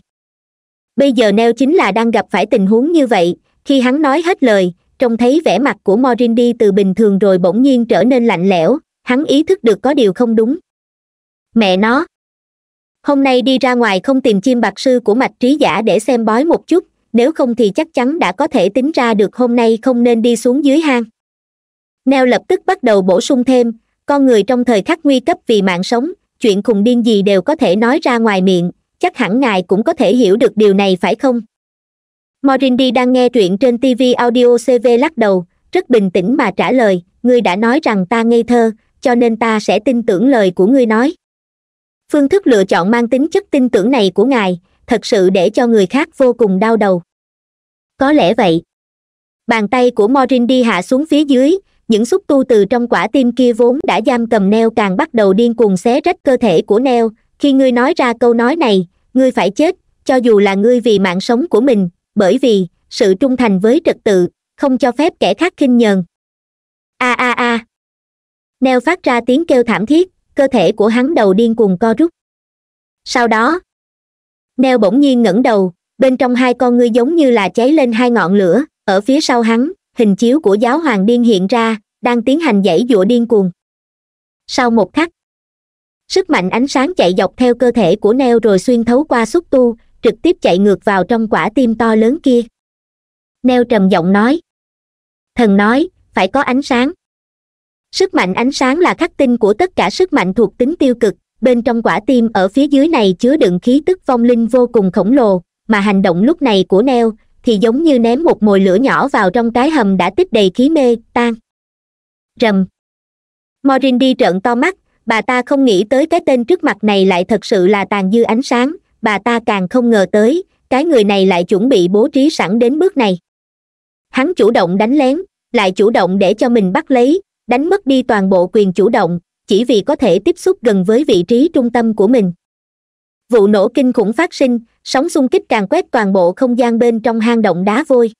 bây giờ neo chính là đang gặp phải tình huống như vậy khi hắn nói hết lời trông thấy vẻ mặt của morindi từ bình thường rồi bỗng nhiên trở nên lạnh lẽo hắn ý thức được có điều không đúng mẹ nó hôm nay đi ra ngoài không tìm chim bạc sư của mạch trí giả để xem bói một chút nếu không thì chắc chắn đã có thể tính ra được hôm nay không nên đi xuống dưới hang neo lập tức bắt đầu bổ sung thêm con người trong thời khắc nguy cấp vì mạng sống chuyện khùng điên gì đều có thể nói ra ngoài miệng chắc hẳn ngài cũng có thể hiểu được điều này phải không morindi đang nghe truyện trên tv audio cv lắc đầu rất bình tĩnh mà trả lời ngươi đã nói rằng ta ngây thơ cho nên ta sẽ tin tưởng lời của ngươi nói phương thức lựa chọn mang tính chất tin tưởng này của ngài thật sự để cho người khác vô cùng đau đầu có lẽ vậy bàn tay của morindi hạ xuống phía dưới những xúc tu từ trong quả tim kia vốn đã giam cầm neo càng bắt đầu điên cuồng xé rách cơ thể của neo khi ngươi nói ra câu nói này ngươi phải chết cho dù là ngươi vì mạng sống của mình bởi vì sự trung thành với trật tự không cho phép kẻ khác khinh nhờn a a a neo phát ra tiếng kêu thảm thiết cơ thể của hắn đầu điên cuồng co rút sau đó neo bỗng nhiên ngẩng đầu bên trong hai con ngươi giống như là cháy lên hai ngọn lửa ở phía sau hắn hình chiếu của giáo hoàng điên hiện ra đang tiến hành dãy dụa điên cuồng sau một khắc sức mạnh ánh sáng chạy dọc theo cơ thể của neo rồi xuyên thấu qua xúc tu trực tiếp chạy ngược vào trong quả tim to lớn kia neo trầm giọng nói thần nói phải có ánh sáng sức mạnh ánh sáng là khắc tinh của tất cả sức mạnh thuộc tính tiêu cực bên trong quả tim ở phía dưới này chứa đựng khí tức vong linh vô cùng khổng lồ mà hành động lúc này của neo thì giống như ném một mồi lửa nhỏ vào trong cái hầm đã tích đầy khí mê tan rầm morin đi trợn to mắt bà ta không nghĩ tới cái tên trước mặt này lại thật sự là tàn dư ánh sáng bà ta càng không ngờ tới cái người này lại chuẩn bị bố trí sẵn đến bước này hắn chủ động đánh lén lại chủ động để cho mình bắt lấy đánh mất đi toàn bộ quyền chủ động chỉ vì có thể tiếp xúc gần với vị trí trung tâm của mình vụ nổ kinh khủng phát sinh sóng xung kích càng quét toàn bộ không gian bên trong hang động đá vôi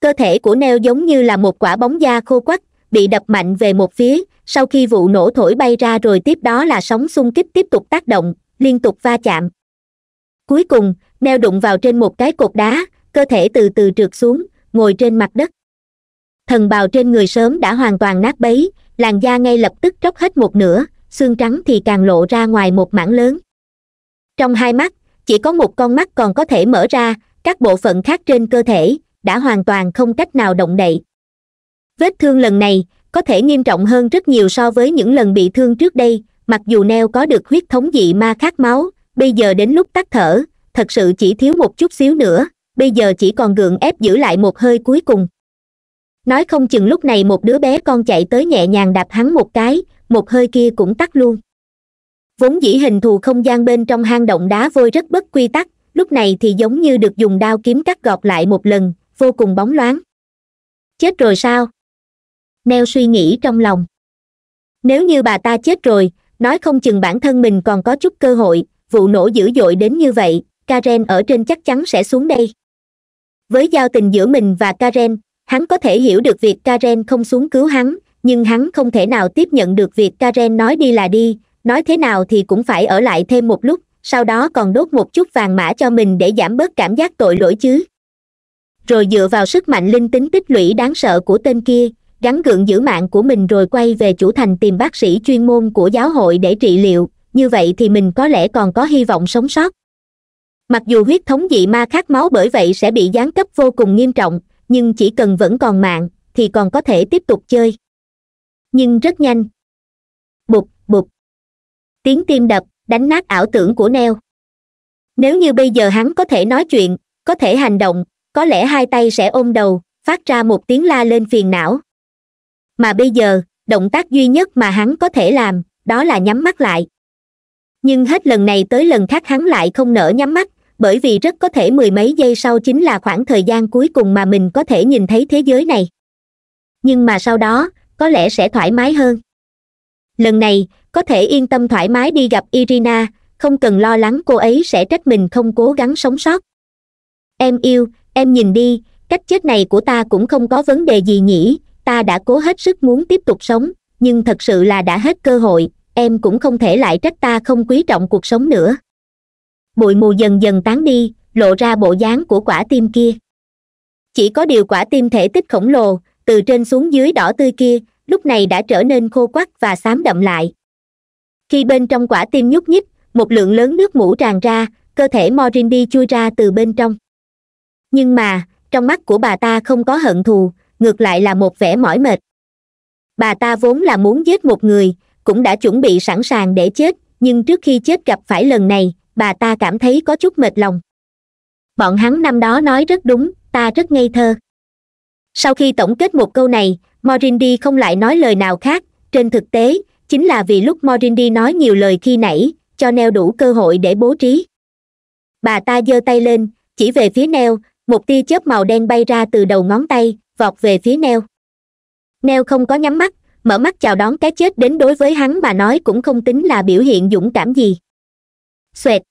cơ thể của neo giống như là một quả bóng da khô quắt bị đập mạnh về một phía sau khi vụ nổ thổi bay ra rồi tiếp đó là sóng xung kích tiếp tục tác động liên tục va chạm cuối cùng neo đụng vào trên một cái cột đá cơ thể từ từ trượt xuống ngồi trên mặt đất thần bào trên người sớm đã hoàn toàn nát bấy làn da ngay lập tức tróc hết một nửa xương trắng thì càng lộ ra ngoài một mảng lớn trong hai mắt chỉ có một con mắt còn có thể mở ra các bộ phận khác trên cơ thể đã hoàn toàn không cách nào động đậy vết thương lần này có thể nghiêm trọng hơn rất nhiều so với những lần bị thương trước đây mặc dù neo có được huyết thống dị ma khát máu bây giờ đến lúc tắt thở thật sự chỉ thiếu một chút xíu nữa bây giờ chỉ còn gượng ép giữ lại một hơi cuối cùng nói không chừng lúc này một đứa bé con chạy tới nhẹ nhàng đạp hắn một cái một hơi kia cũng tắt luôn vốn dĩ hình thù không gian bên trong hang động đá vôi rất bất quy tắc lúc này thì giống như được dùng đao kiếm cắt gọt lại một lần vô cùng bóng loáng chết rồi sao neo suy nghĩ trong lòng nếu như bà ta chết rồi nói không chừng bản thân mình còn có chút cơ hội vụ nổ dữ dội đến như vậy karen ở trên chắc chắn sẽ xuống đây với giao tình giữa mình và karen hắn có thể hiểu được việc karen không xuống cứu hắn nhưng hắn không thể nào tiếp nhận được việc karen nói đi là đi nói thế nào thì cũng phải ở lại thêm một lúc sau đó còn đốt một chút vàng mã cho mình để giảm bớt cảm giác tội lỗi chứ rồi dựa vào sức mạnh linh tính tích lũy đáng sợ của tên kia gắn gượng giữ mạng của mình rồi quay về chủ thành tìm bác sĩ chuyên môn của giáo hội để trị liệu như vậy thì mình có lẽ còn có hy vọng sống sót mặc dù huyết thống dị ma khát máu bởi vậy sẽ bị gián cấp vô cùng nghiêm trọng nhưng chỉ cần vẫn còn mạng thì còn có thể tiếp tục chơi nhưng rất nhanh tiếng tim đập đánh nát ảo tưởng của neo nếu như bây giờ hắn có thể nói chuyện có thể hành động có lẽ hai tay sẽ ôm đầu phát ra một tiếng la lên phiền não mà bây giờ động tác duy nhất mà hắn có thể làm đó là nhắm mắt lại nhưng hết lần này tới lần khác hắn lại không nỡ nhắm mắt bởi vì rất có thể mười mấy giây sau chính là khoảng thời gian cuối cùng mà mình có thể nhìn thấy thế giới này nhưng mà sau đó có lẽ sẽ thoải mái hơn lần này có thể yên tâm thoải mái đi gặp irina không cần lo lắng cô ấy sẽ trách mình không cố gắng sống sót em yêu em nhìn đi cách chết này của ta cũng không có vấn đề gì nhỉ ta đã cố hết sức muốn tiếp tục sống nhưng thật sự là đã hết cơ hội em cũng không thể lại trách ta không quý trọng cuộc sống nữa bụi mù dần dần tán đi lộ ra bộ dáng của quả tim kia chỉ có điều quả tim thể tích khổng lồ từ trên xuống dưới đỏ tươi kia lúc này đã trở nên khô quắt và xám đậm lại khi bên trong quả tim nhúc nhích một lượng lớn nước mũ tràn ra cơ thể Morindi chui ra từ bên trong nhưng mà trong mắt của bà ta không có hận thù ngược lại là một vẻ mỏi mệt bà ta vốn là muốn giết một người cũng đã chuẩn bị sẵn sàng để chết nhưng trước khi chết gặp phải lần này bà ta cảm thấy có chút mệt lòng bọn hắn năm đó nói rất đúng ta rất ngây thơ sau khi tổng kết một câu này morindi không lại nói lời nào khác trên thực tế chính là vì lúc morindi nói nhiều lời khi nãy cho neo đủ cơ hội để bố trí bà ta giơ tay lên chỉ về phía neo một tia chớp màu đen bay ra từ đầu ngón tay vọt về phía neo neo không có nhắm mắt mở mắt chào đón cái chết đến đối với hắn mà nói cũng không tính là biểu hiện dũng cảm gì xoẹt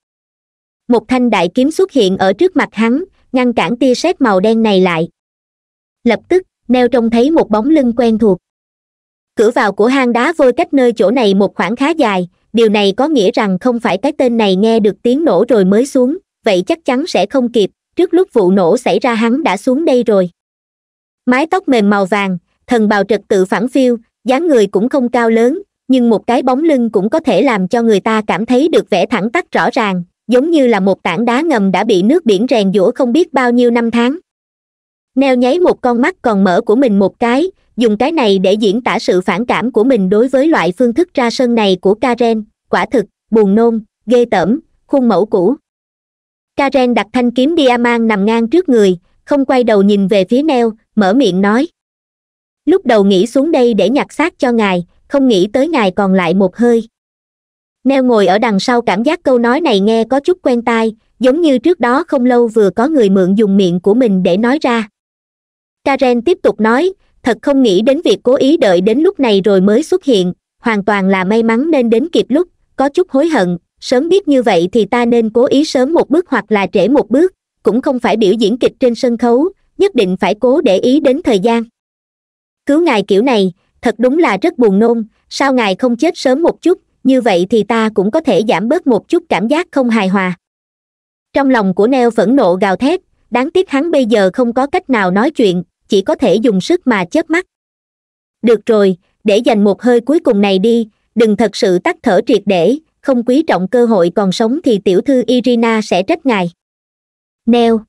một thanh đại kiếm xuất hiện ở trước mặt hắn ngăn cản tia sét màu đen này lại lập tức neo trông thấy một bóng lưng quen thuộc cửa vào của hang đá vôi cách nơi chỗ này một khoảng khá dài điều này có nghĩa rằng không phải cái tên này nghe được tiếng nổ rồi mới xuống vậy chắc chắn sẽ không kịp trước lúc vụ nổ xảy ra hắn đã xuống đây rồi mái tóc mềm màu vàng thần bào trật tự phẳng phiu dáng người cũng không cao lớn nhưng một cái bóng lưng cũng có thể làm cho người ta cảm thấy được vẻ thẳng tắp rõ ràng giống như là một tảng đá ngầm đã bị nước biển rèn giũa không biết bao nhiêu năm tháng neo nháy một con mắt còn mở của mình một cái dùng cái này để diễn tả sự phản cảm của mình đối với loại phương thức ra sân này của karen quả thực buồn nôn ghê tởm khuôn mẫu cũ karen đặt thanh kiếm diamant nằm ngang trước người không quay đầu nhìn về phía neo mở miệng nói lúc đầu nghĩ xuống đây để nhặt xác cho ngài không nghĩ tới ngài còn lại một hơi neo ngồi ở đằng sau cảm giác câu nói này nghe có chút quen tai giống như trước đó không lâu vừa có người mượn dùng miệng của mình để nói ra karen tiếp tục nói thật không nghĩ đến việc cố ý đợi đến lúc này rồi mới xuất hiện hoàn toàn là may mắn nên đến kịp lúc có chút hối hận sớm biết như vậy thì ta nên cố ý sớm một bước hoặc là trễ một bước cũng không phải biểu diễn kịch trên sân khấu nhất định phải cố để ý đến thời gian cứu ngài kiểu này thật đúng là rất buồn nôn sao ngài không chết sớm một chút như vậy thì ta cũng có thể giảm bớt một chút cảm giác không hài hòa trong lòng của neo phẫn nộ gào thét đáng tiếc hắn bây giờ không có cách nào nói chuyện chỉ có thể dùng sức mà chớp mắt được rồi để dành một hơi cuối cùng này đi đừng thật sự tắt thở triệt để không quý trọng cơ hội còn sống thì tiểu thư irina sẽ trách ngài neo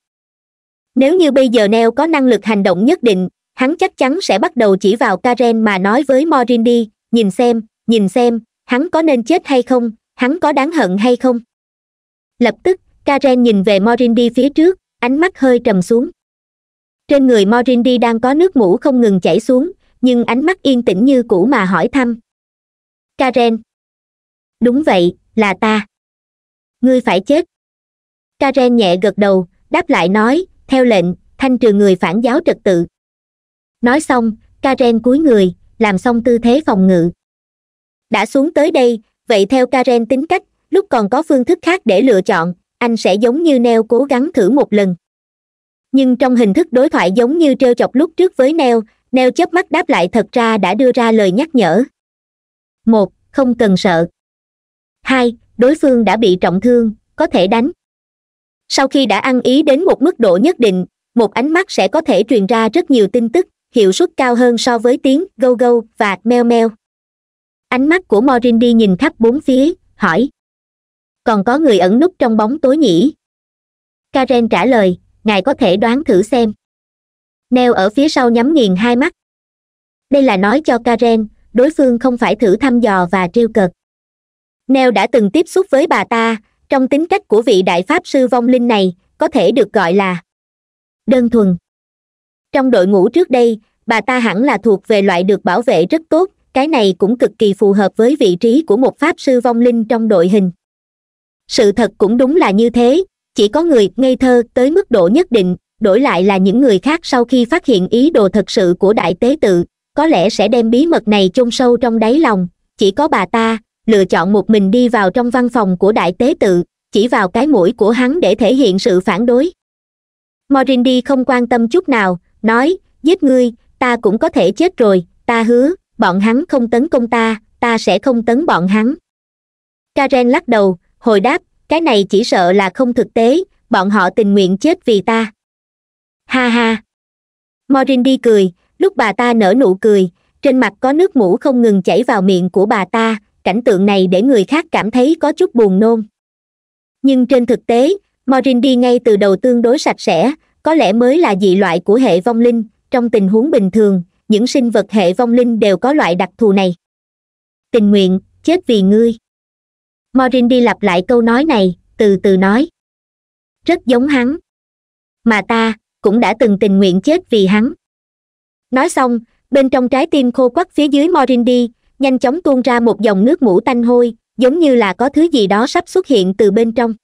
nếu như bây giờ neo có năng lực hành động nhất định hắn chắc chắn sẽ bắt đầu chỉ vào karen mà nói với morin đi nhìn xem nhìn xem hắn có nên chết hay không hắn có đáng hận hay không lập tức karen nhìn về morin đi phía trước ánh mắt hơi trầm xuống trên người morindi đang có nước mũ không ngừng chảy xuống nhưng ánh mắt yên tĩnh như cũ mà hỏi thăm karen đúng vậy là ta ngươi phải chết karen nhẹ gật đầu đáp lại nói theo lệnh thanh trừ người phản giáo trật tự nói xong karen cúi người làm xong tư thế phòng ngự đã xuống tới đây vậy theo karen tính cách lúc còn có phương thức khác để lựa chọn anh sẽ giống như neo cố gắng thử một lần nhưng trong hình thức đối thoại giống như t chọc lúc trước với neo neo chớp mắt đáp lại thật ra đã đưa ra lời nhắc nhở một không cần sợ hai đối phương đã bị trọng thương có thể đánh sau khi đã ăn ý đến một mức độ nhất định một ánh mắt sẽ có thể truyền ra rất nhiều tin tức hiệu suất cao hơn so với tiếng gâu gâu và meo meo ánh mắt của morin đi nhìn khắp bốn phía hỏi còn có người ẩn nút trong bóng tối nhỉ karen trả lời ngài có thể đoán thử xem neo ở phía sau nhắm nghiền hai mắt đây là nói cho karen đối phương không phải thử thăm dò và trêu cợt neo đã từng tiếp xúc với bà ta trong tính cách của vị đại pháp sư vong linh này có thể được gọi là đơn thuần trong đội ngũ trước đây bà ta hẳn là thuộc về loại được bảo vệ rất tốt cái này cũng cực kỳ phù hợp với vị trí của một pháp sư vong linh trong đội hình sự thật cũng đúng là như thế chỉ có người ngây thơ tới mức độ nhất định đổi lại là những người khác sau khi phát hiện ý đồ thật sự của đại tế tự có lẽ sẽ đem bí mật này chôn sâu trong đáy lòng chỉ có bà ta lựa chọn một mình đi vào trong văn phòng của đại tế tự chỉ vào cái mũi của hắn để thể hiện sự phản đối morindi không quan tâm chút nào nói giết ngươi ta cũng có thể chết rồi ta hứa bọn hắn không tấn công ta ta sẽ không tấn bọn hắn karen lắc đầu hồi đáp cái này chỉ sợ là không thực tế bọn họ tình nguyện chết vì ta ha ha morin đi cười lúc bà ta nở nụ cười trên mặt có nước mũ không ngừng chảy vào miệng của bà ta cảnh tượng này để người khác cảm thấy có chút buồn nôn nhưng trên thực tế morin đi ngay từ đầu tương đối sạch sẽ có lẽ mới là dị loại của hệ vong linh trong tình huống bình thường những sinh vật hệ vong linh đều có loại đặc thù này tình nguyện chết vì ngươi morin đi lặp lại câu nói này từ từ nói rất giống hắn mà ta cũng đã từng tình nguyện chết vì hắn nói xong bên trong trái tim khô quắt phía dưới morin đi nhanh chóng tuôn ra một dòng nước mũ tanh hôi giống như là có thứ gì đó sắp xuất hiện từ bên trong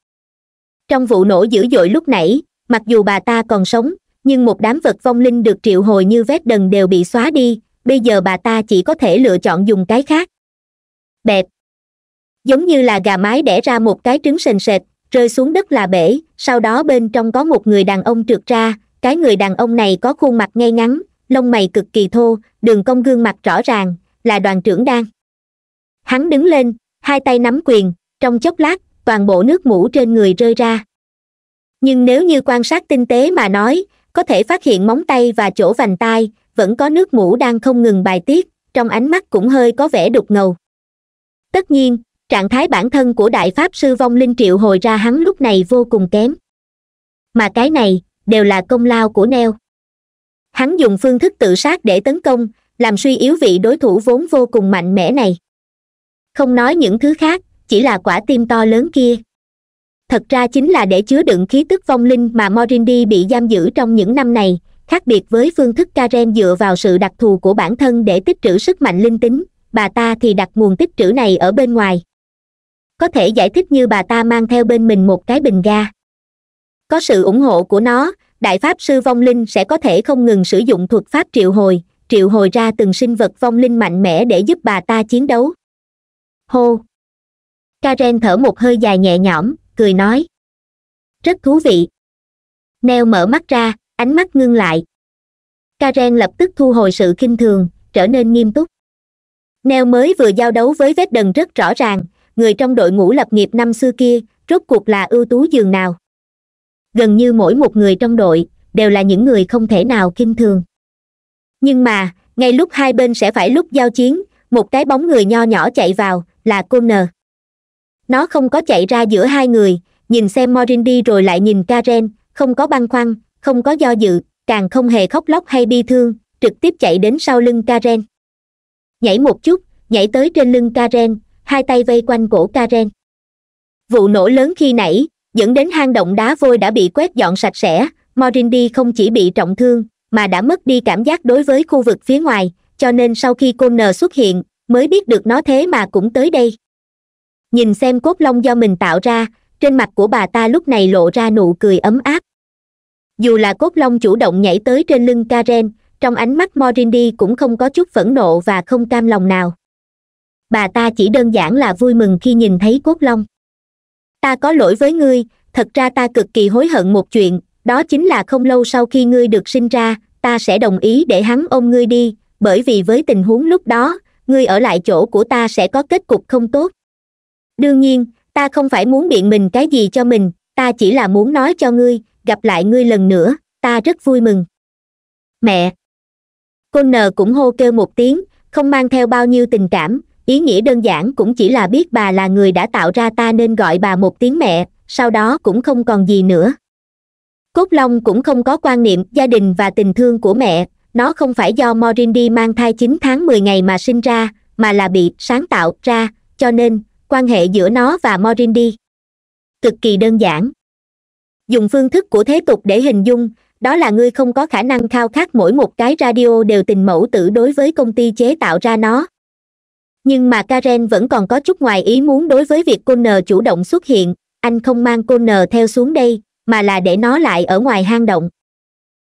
trong vụ nổ dữ dội lúc nãy mặc dù bà ta còn sống nhưng một đám vật vong linh được triệu hồi như vết đần đều bị xóa đi bây giờ bà ta chỉ có thể lựa chọn dùng cái khác bẹp giống như là gà mái đẻ ra một cái trứng sền sệt rơi xuống đất là bể sau đó bên trong có một người đàn ông trượt ra cái người đàn ông này có khuôn mặt ngay ngắn lông mày cực kỳ thô đường cong gương mặt rõ ràng là đoàn trưởng đan hắn đứng lên hai tay nắm quyền trong chốc lát toàn bộ nước mũ trên người rơi ra nhưng nếu như quan sát tinh tế mà nói có thể phát hiện móng tay và chỗ vành tai vẫn có nước mũ đang không ngừng bài tiết trong ánh mắt cũng hơi có vẻ đục ngầu tất nhiên trạng thái bản thân của đại pháp sư vong linh triệu hồi ra hắn lúc này vô cùng kém mà cái này đều là công lao của neo hắn dùng phương thức tự sát để tấn công làm suy yếu vị đối thủ vốn vô cùng mạnh mẽ này không nói những thứ khác chỉ là quả tim to lớn kia thật ra chính là để chứa đựng khí tức vong linh mà morindi bị giam giữ trong những năm này khác biệt với phương thức karen dựa vào sự đặc thù của bản thân để tích trữ sức mạnh linh tính bà ta thì đặt nguồn tích trữ này ở bên ngoài có thể giải thích như bà ta mang theo bên mình một cái bình ga có sự ủng hộ của nó đại pháp sư vong linh sẽ có thể không ngừng sử dụng thuật pháp triệu hồi triệu hồi ra từng sinh vật vong linh mạnh mẽ để giúp bà ta chiến đấu hô karen thở một hơi dài nhẹ nhõm cười nói rất thú vị neo mở mắt ra ánh mắt ngưng lại karen lập tức thu hồi sự kinh thường trở nên nghiêm túc neo mới vừa giao đấu với vết đần rất rõ ràng người trong đội ngũ lập nghiệp năm xưa kia rốt cuộc là ưu tú giường nào gần như mỗi một người trong đội đều là những người không thể nào kinh thường nhưng mà ngay lúc hai bên sẽ phải lúc giao chiến một cái bóng người nho nhỏ chạy vào là cô n nó không có chạy ra giữa hai người nhìn xem morin đi rồi lại nhìn karen không có băn khoăn không có do dự càng không hề khóc lóc hay bi thương trực tiếp chạy đến sau lưng karen nhảy một chút nhảy tới trên lưng karen hai tay vây quanh cổ karen vụ nổ lớn khi nãy dẫn đến hang động đá vôi đã bị quét dọn sạch sẽ morindi không chỉ bị trọng thương mà đã mất đi cảm giác đối với khu vực phía ngoài cho nên sau khi cô nờ xuất hiện mới biết được nó thế mà cũng tới đây nhìn xem cốt lông do mình tạo ra trên mặt của bà ta lúc này lộ ra nụ cười ấm áp dù là cốt lông chủ động nhảy tới trên lưng karen trong ánh mắt morindi cũng không có chút phẫn nộ và không cam lòng nào bà ta chỉ đơn giản là vui mừng khi nhìn thấy cốt long ta có lỗi với ngươi thật ra ta cực kỳ hối hận một chuyện đó chính là không lâu sau khi ngươi được sinh ra ta sẽ đồng ý để hắn ôm ngươi đi bởi vì với tình huống lúc đó ngươi ở lại chỗ của ta sẽ có kết cục không tốt đương nhiên ta không phải muốn biện mình cái gì cho mình ta chỉ là muốn nói cho ngươi gặp lại ngươi lần nữa ta rất vui mừng mẹ cô nờ cũng hô kêu một tiếng không mang theo bao nhiêu tình cảm ý nghĩa đơn giản cũng chỉ là biết bà là người đã tạo ra ta nên gọi bà một tiếng mẹ sau đó cũng không còn gì nữa cốt long cũng không có quan niệm gia đình và tình thương của mẹ nó không phải do morindi mang thai 9 tháng 10 ngày mà sinh ra mà là bị sáng tạo ra cho nên quan hệ giữa nó và morindi cực kỳ đơn giản dùng phương thức của thế tục để hình dung đó là ngươi không có khả năng khao khát mỗi một cái radio đều tình mẫu tử đối với công ty chế tạo ra nó nhưng mà karen vẫn còn có chút ngoài ý muốn đối với việc cô nờ chủ động xuất hiện anh không mang cô nờ theo xuống đây mà là để nó lại ở ngoài hang động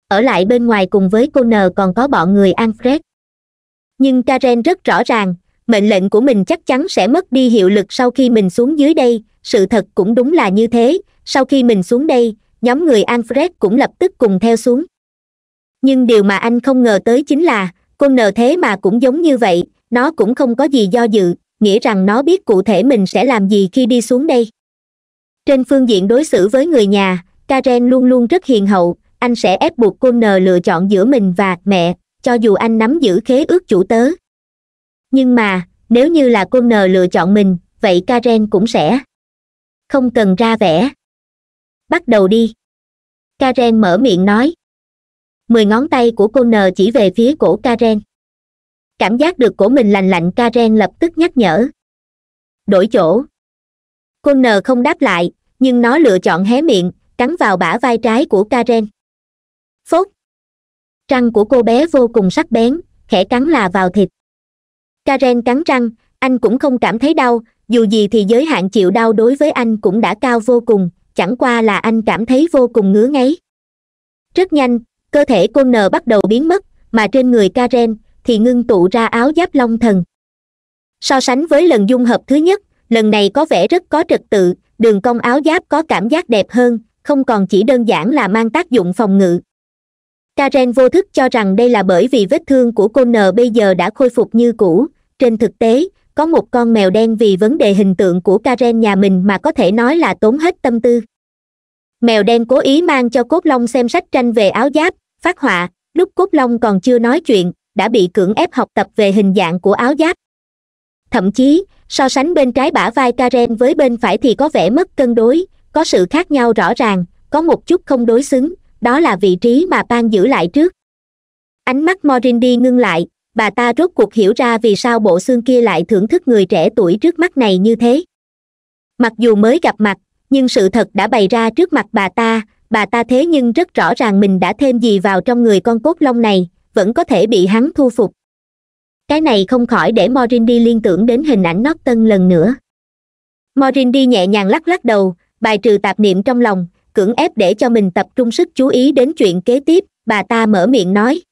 ở lại bên ngoài cùng với cô nờ còn có bọn người alfred nhưng karen rất rõ ràng mệnh lệnh của mình chắc chắn sẽ mất đi hiệu lực sau khi mình xuống dưới đây sự thật cũng đúng là như thế sau khi mình xuống đây nhóm người alfred cũng lập tức cùng theo xuống nhưng điều mà anh không ngờ tới chính là cô nờ thế mà cũng giống như vậy nó cũng không có gì do dự nghĩa rằng nó biết cụ thể mình sẽ làm gì khi đi xuống đây trên phương diện đối xử với người nhà karen luôn luôn rất hiền hậu anh sẽ ép buộc cô N lựa chọn giữa mình và mẹ cho dù anh nắm giữ khế ước chủ tớ nhưng mà nếu như là cô N lựa chọn mình vậy karen cũng sẽ không cần ra vẻ bắt đầu đi karen mở miệng nói mười ngón tay của cô N chỉ về phía cổ karen cảm giác được cổ mình lành lạnh karen lập tức nhắc nhở đổi chỗ côn nờ không đáp lại nhưng nó lựa chọn hé miệng cắn vào bả vai trái của karen phốt răng của cô bé vô cùng sắc bén khẽ cắn là vào thịt karen cắn răng anh cũng không cảm thấy đau dù gì thì giới hạn chịu đau đối với anh cũng đã cao vô cùng chẳng qua là anh cảm thấy vô cùng ngứa ngáy rất nhanh cơ thể côn nờ bắt đầu biến mất mà trên người karen thì ngưng tụ ra áo giáp long thần so sánh với lần dung hợp thứ nhất lần này có vẻ rất có trật tự đường cong áo giáp có cảm giác đẹp hơn không còn chỉ đơn giản là mang tác dụng phòng ngự karen vô thức cho rằng đây là bởi vì vết thương của cô n bây giờ đã khôi phục như cũ trên thực tế có một con mèo đen vì vấn đề hình tượng của karen nhà mình mà có thể nói là tốn hết tâm tư mèo đen cố ý mang cho cốt long xem sách tranh về áo giáp phát họa lúc cốt long còn chưa nói chuyện đã bị cưỡng ép học tập về hình dạng của áo giáp thậm chí so sánh bên trái bả vai karen với bên phải thì có vẻ mất cân đối có sự khác nhau rõ ràng có một chút không đối xứng đó là vị trí mà pan giữ lại trước ánh mắt morindi ngưng lại bà ta rốt cuộc hiểu ra vì sao bộ xương kia lại thưởng thức người trẻ tuổi trước mắt này như thế mặc dù mới gặp mặt nhưng sự thật đã bày ra trước mặt bà ta bà ta thế nhưng rất rõ ràng mình đã thêm gì vào trong người con cốt long này vẫn có thể bị hắn thu phục cái này không khỏi để morindi liên tưởng đến hình ảnh nót tân lần nữa morindi nhẹ nhàng lắc lắc đầu bài trừ tạp niệm trong lòng cưỡng ép để cho mình tập trung sức chú ý đến chuyện kế tiếp bà ta mở miệng nói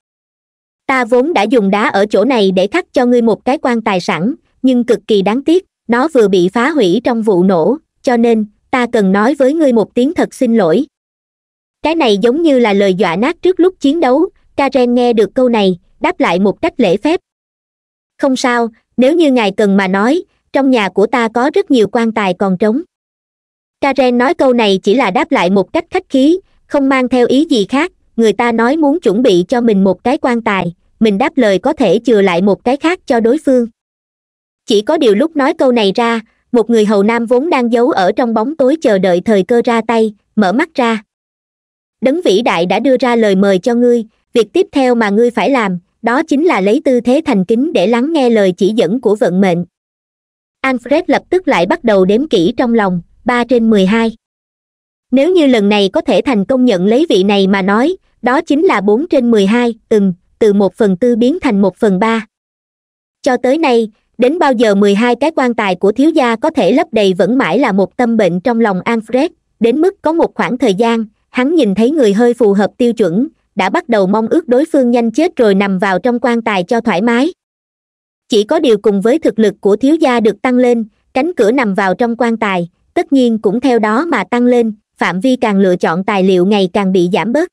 ta vốn đã dùng đá ở chỗ này để khắc cho ngươi một cái quan tài sẵn nhưng cực kỳ đáng tiếc nó vừa bị phá hủy trong vụ nổ cho nên ta cần nói với ngươi một tiếng thật xin lỗi cái này giống như là lời dọa nát trước lúc chiến đấu karen nghe được câu này đáp lại một cách lễ phép không sao nếu như ngài cần mà nói trong nhà của ta có rất nhiều quan tài còn trống karen nói câu này chỉ là đáp lại một cách khách khí không mang theo ý gì khác người ta nói muốn chuẩn bị cho mình một cái quan tài mình đáp lời có thể chừa lại một cái khác cho đối phương chỉ có điều lúc nói câu này ra một người hầu nam vốn đang giấu ở trong bóng tối chờ đợi thời cơ ra tay mở mắt ra đấng vĩ đại đã đưa ra lời mời cho ngươi việc tiếp theo mà ngươi phải làm đó chính là lấy tư thế thành kính để lắng nghe lời chỉ dẫn của vận mệnh alfred lập tức lại bắt đầu đếm kỹ trong lòng ba trên mười hai nếu như lần này có thể thành công nhận lấy vị này mà nói đó chính là bốn trên mười hai ừm từ một phần tư biến thành một phần ba cho tới nay đến bao giờ mười hai cái quan tài của thiếu gia có thể lấp đầy vẫn mãi là một tâm bệnh trong lòng alfred đến mức có một khoảng thời gian hắn nhìn thấy người hơi phù hợp tiêu chuẩn đã bắt đầu mong ước đối phương nhanh chết rồi nằm vào trong quan tài cho thoải mái chỉ có điều cùng với thực lực của thiếu gia được tăng lên cánh cửa nằm vào trong quan tài tất nhiên cũng theo đó mà tăng lên phạm vi càng lựa chọn tài liệu ngày càng bị giảm bớt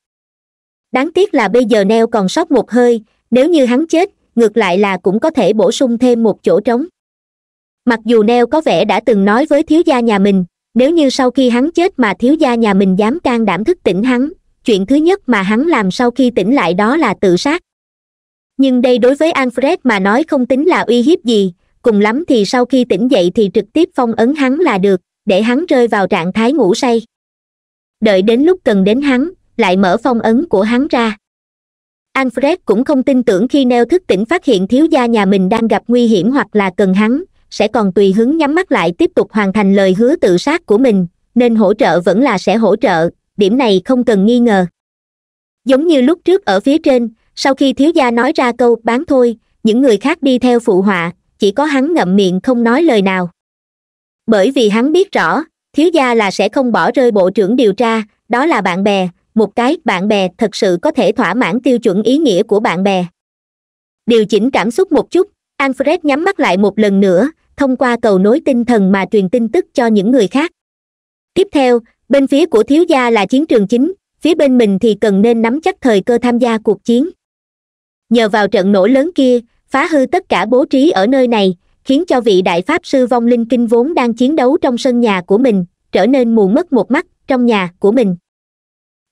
đáng tiếc là bây giờ neo còn sót một hơi nếu như hắn chết ngược lại là cũng có thể bổ sung thêm một chỗ trống mặc dù neo có vẻ đã từng nói với thiếu gia nhà mình nếu như sau khi hắn chết mà thiếu gia nhà mình dám can đảm thức tỉnh hắn chuyện thứ nhất mà hắn làm sau khi tỉnh lại đó là tự sát nhưng đây đối với alfred mà nói không tính là uy hiếp gì cùng lắm thì sau khi tỉnh dậy thì trực tiếp phong ấn hắn là được để hắn rơi vào trạng thái ngủ say đợi đến lúc cần đến hắn lại mở phong ấn của hắn ra alfred cũng không tin tưởng khi neo thức tỉnh phát hiện thiếu gia nhà mình đang gặp nguy hiểm hoặc là cần hắn sẽ còn tùy hứng nhắm mắt lại tiếp tục hoàn thành lời hứa tự sát của mình nên hỗ trợ vẫn là sẽ hỗ trợ điểm này không cần nghi ngờ giống như lúc trước ở phía trên sau khi thiếu gia nói ra câu bán thôi những người khác đi theo phụ họa chỉ có hắn ngậm miệng không nói lời nào bởi vì hắn biết rõ thiếu gia là sẽ không bỏ rơi bộ trưởng điều tra đó là bạn bè một cái bạn bè thật sự có thể thỏa mãn tiêu chuẩn ý nghĩa của bạn bè điều chỉnh cảm xúc một chút alfred nhắm mắt lại một lần nữa thông qua cầu nối tinh thần mà truyền tin tức cho những người khác tiếp theo bên phía của thiếu gia là chiến trường chính phía bên mình thì cần nên nắm chắc thời cơ tham gia cuộc chiến nhờ vào trận nổ lớn kia phá hư tất cả bố trí ở nơi này khiến cho vị đại pháp sư vong linh kinh vốn đang chiến đấu trong sân nhà của mình trở nên mù mất một mắt trong nhà của mình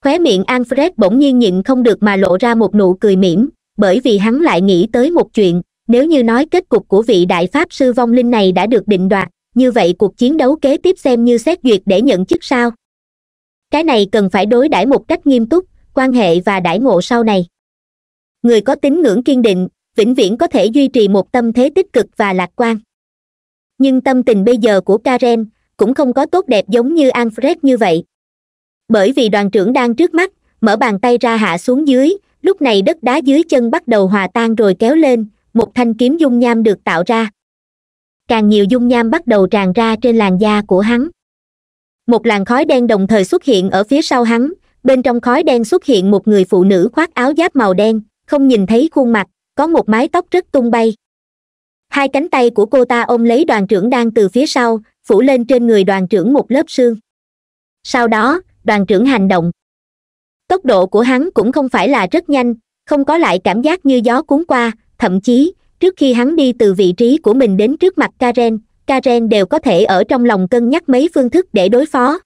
khóe miệng alfred bỗng nhiên nhịn không được mà lộ ra một nụ cười mỉm bởi vì hắn lại nghĩ tới một chuyện nếu như nói kết cục của vị đại pháp sư vong linh này đã được định đoạt như vậy cuộc chiến đấu kế tiếp xem như xét duyệt để nhận chức sao cái này cần phải đối đãi một cách nghiêm túc quan hệ và đãi ngộ sau này người có tín ngưỡng kiên định vĩnh viễn có thể duy trì một tâm thế tích cực và lạc quan nhưng tâm tình bây giờ của karen cũng không có tốt đẹp giống như alfred như vậy bởi vì đoàn trưởng đang trước mắt mở bàn tay ra hạ xuống dưới lúc này đất đá dưới chân bắt đầu hòa tan rồi kéo lên một thanh kiếm dung nham được tạo ra càng nhiều dung nham bắt đầu tràn ra trên làn da của hắn một làn khói đen đồng thời xuất hiện ở phía sau hắn bên trong khói đen xuất hiện một người phụ nữ khoác áo giáp màu đen không nhìn thấy khuôn mặt có một mái tóc rất tung bay hai cánh tay của cô ta ôm lấy đoàn trưởng đang từ phía sau phủ lên trên người đoàn trưởng một lớp xương. sau đó đoàn trưởng hành động tốc độ của hắn cũng không phải là rất nhanh không có lại cảm giác như gió cuốn qua thậm chí trước khi hắn đi từ vị trí của mình đến trước mặt karen karen đều có thể ở trong lòng cân nhắc mấy phương thức để đối phó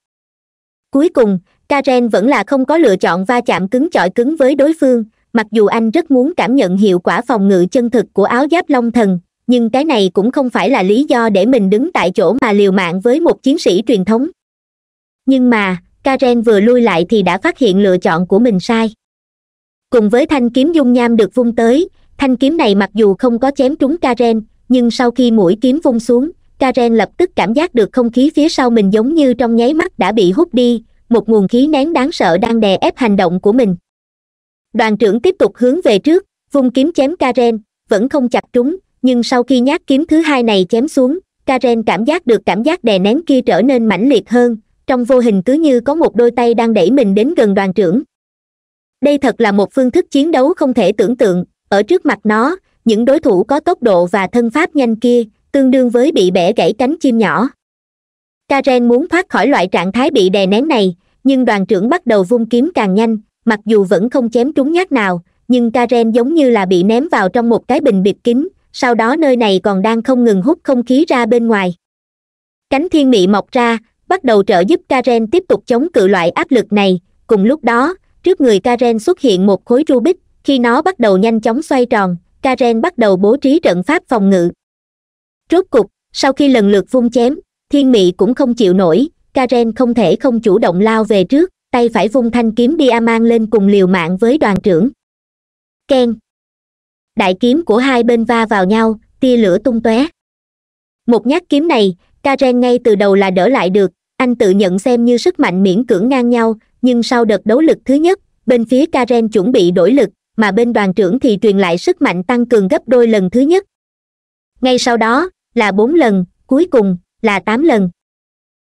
cuối cùng karen vẫn là không có lựa chọn va chạm cứng chọi cứng với đối phương mặc dù anh rất muốn cảm nhận hiệu quả phòng ngự chân thực của áo giáp long thần nhưng cái này cũng không phải là lý do để mình đứng tại chỗ mà liều mạng với một chiến sĩ truyền thống nhưng mà karen vừa lui lại thì đã phát hiện lựa chọn của mình sai cùng với thanh kiếm dung nham được vung tới thanh kiếm này mặc dù không có chém trúng karen nhưng sau khi mũi kiếm vung xuống karen lập tức cảm giác được không khí phía sau mình giống như trong nháy mắt đã bị hút đi một nguồn khí nén đáng sợ đang đè ép hành động của mình đoàn trưởng tiếp tục hướng về trước vung kiếm chém karen vẫn không chặt trúng nhưng sau khi nhát kiếm thứ hai này chém xuống karen cảm giác được cảm giác đè nén kia trở nên mãnh liệt hơn trong vô hình cứ như có một đôi tay đang đẩy mình đến gần đoàn trưởng đây thật là một phương thức chiến đấu không thể tưởng tượng ở trước mặt nó những đối thủ có tốc độ và thân pháp nhanh kia tương đương với bị bẻ gãy cánh chim nhỏ karen muốn thoát khỏi loại trạng thái bị đè nén này nhưng đoàn trưởng bắt đầu vung kiếm càng nhanh mặc dù vẫn không chém trúng nhát nào nhưng karen giống như là bị ném vào trong một cái bình bịt kín sau đó nơi này còn đang không ngừng hút không khí ra bên ngoài cánh thiên mị mọc ra bắt đầu trợ giúp karen tiếp tục chống cự loại áp lực này cùng lúc đó trước người karen xuất hiện một khối rubik khi nó bắt đầu nhanh chóng xoay tròn karen bắt đầu bố trí trận pháp phòng ngự rốt cục sau khi lần lượt vung chém thiên mị cũng không chịu nổi karen không thể không chủ động lao về trước tay phải vung thanh kiếm đi a mang lên cùng liều mạng với đoàn trưởng keng đại kiếm của hai bên va vào nhau tia lửa tung tóe một nhát kiếm này karen ngay từ đầu là đỡ lại được anh tự nhận xem như sức mạnh miễn cưỡng ngang nhau nhưng sau đợt đấu lực thứ nhất bên phía karen chuẩn bị đổi lực mà bên đoàn trưởng thì truyền lại sức mạnh tăng cường gấp đôi lần thứ nhất ngay sau đó là bốn lần cuối cùng là tám lần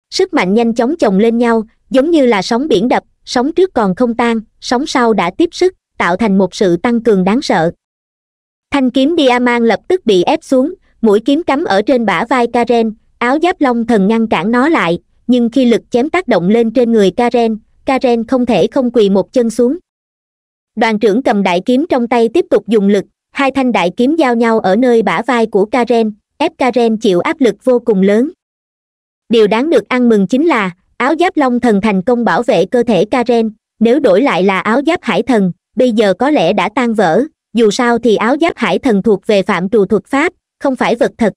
sức mạnh nhanh chóng chồng lên nhau giống như là sóng biển đập sóng trước còn không tan sóng sau đã tiếp sức tạo thành một sự tăng cường đáng sợ thanh kiếm diamant lập tức bị ép xuống mũi kiếm cắm ở trên bả vai karen áo giáp long thần ngăn cản nó lại nhưng khi lực chém tác động lên trên người karen karen không thể không quỳ một chân xuống đoàn trưởng cầm đại kiếm trong tay tiếp tục dùng lực hai thanh đại kiếm giao nhau ở nơi bả vai của karen ép karen chịu áp lực vô cùng lớn điều đáng được ăn mừng chính là áo giáp long thần thành công bảo vệ cơ thể karen nếu đổi lại là áo giáp hải thần bây giờ có lẽ đã tan vỡ dù sao thì áo giáp hải thần thuộc về phạm trù thuật pháp không phải vật thật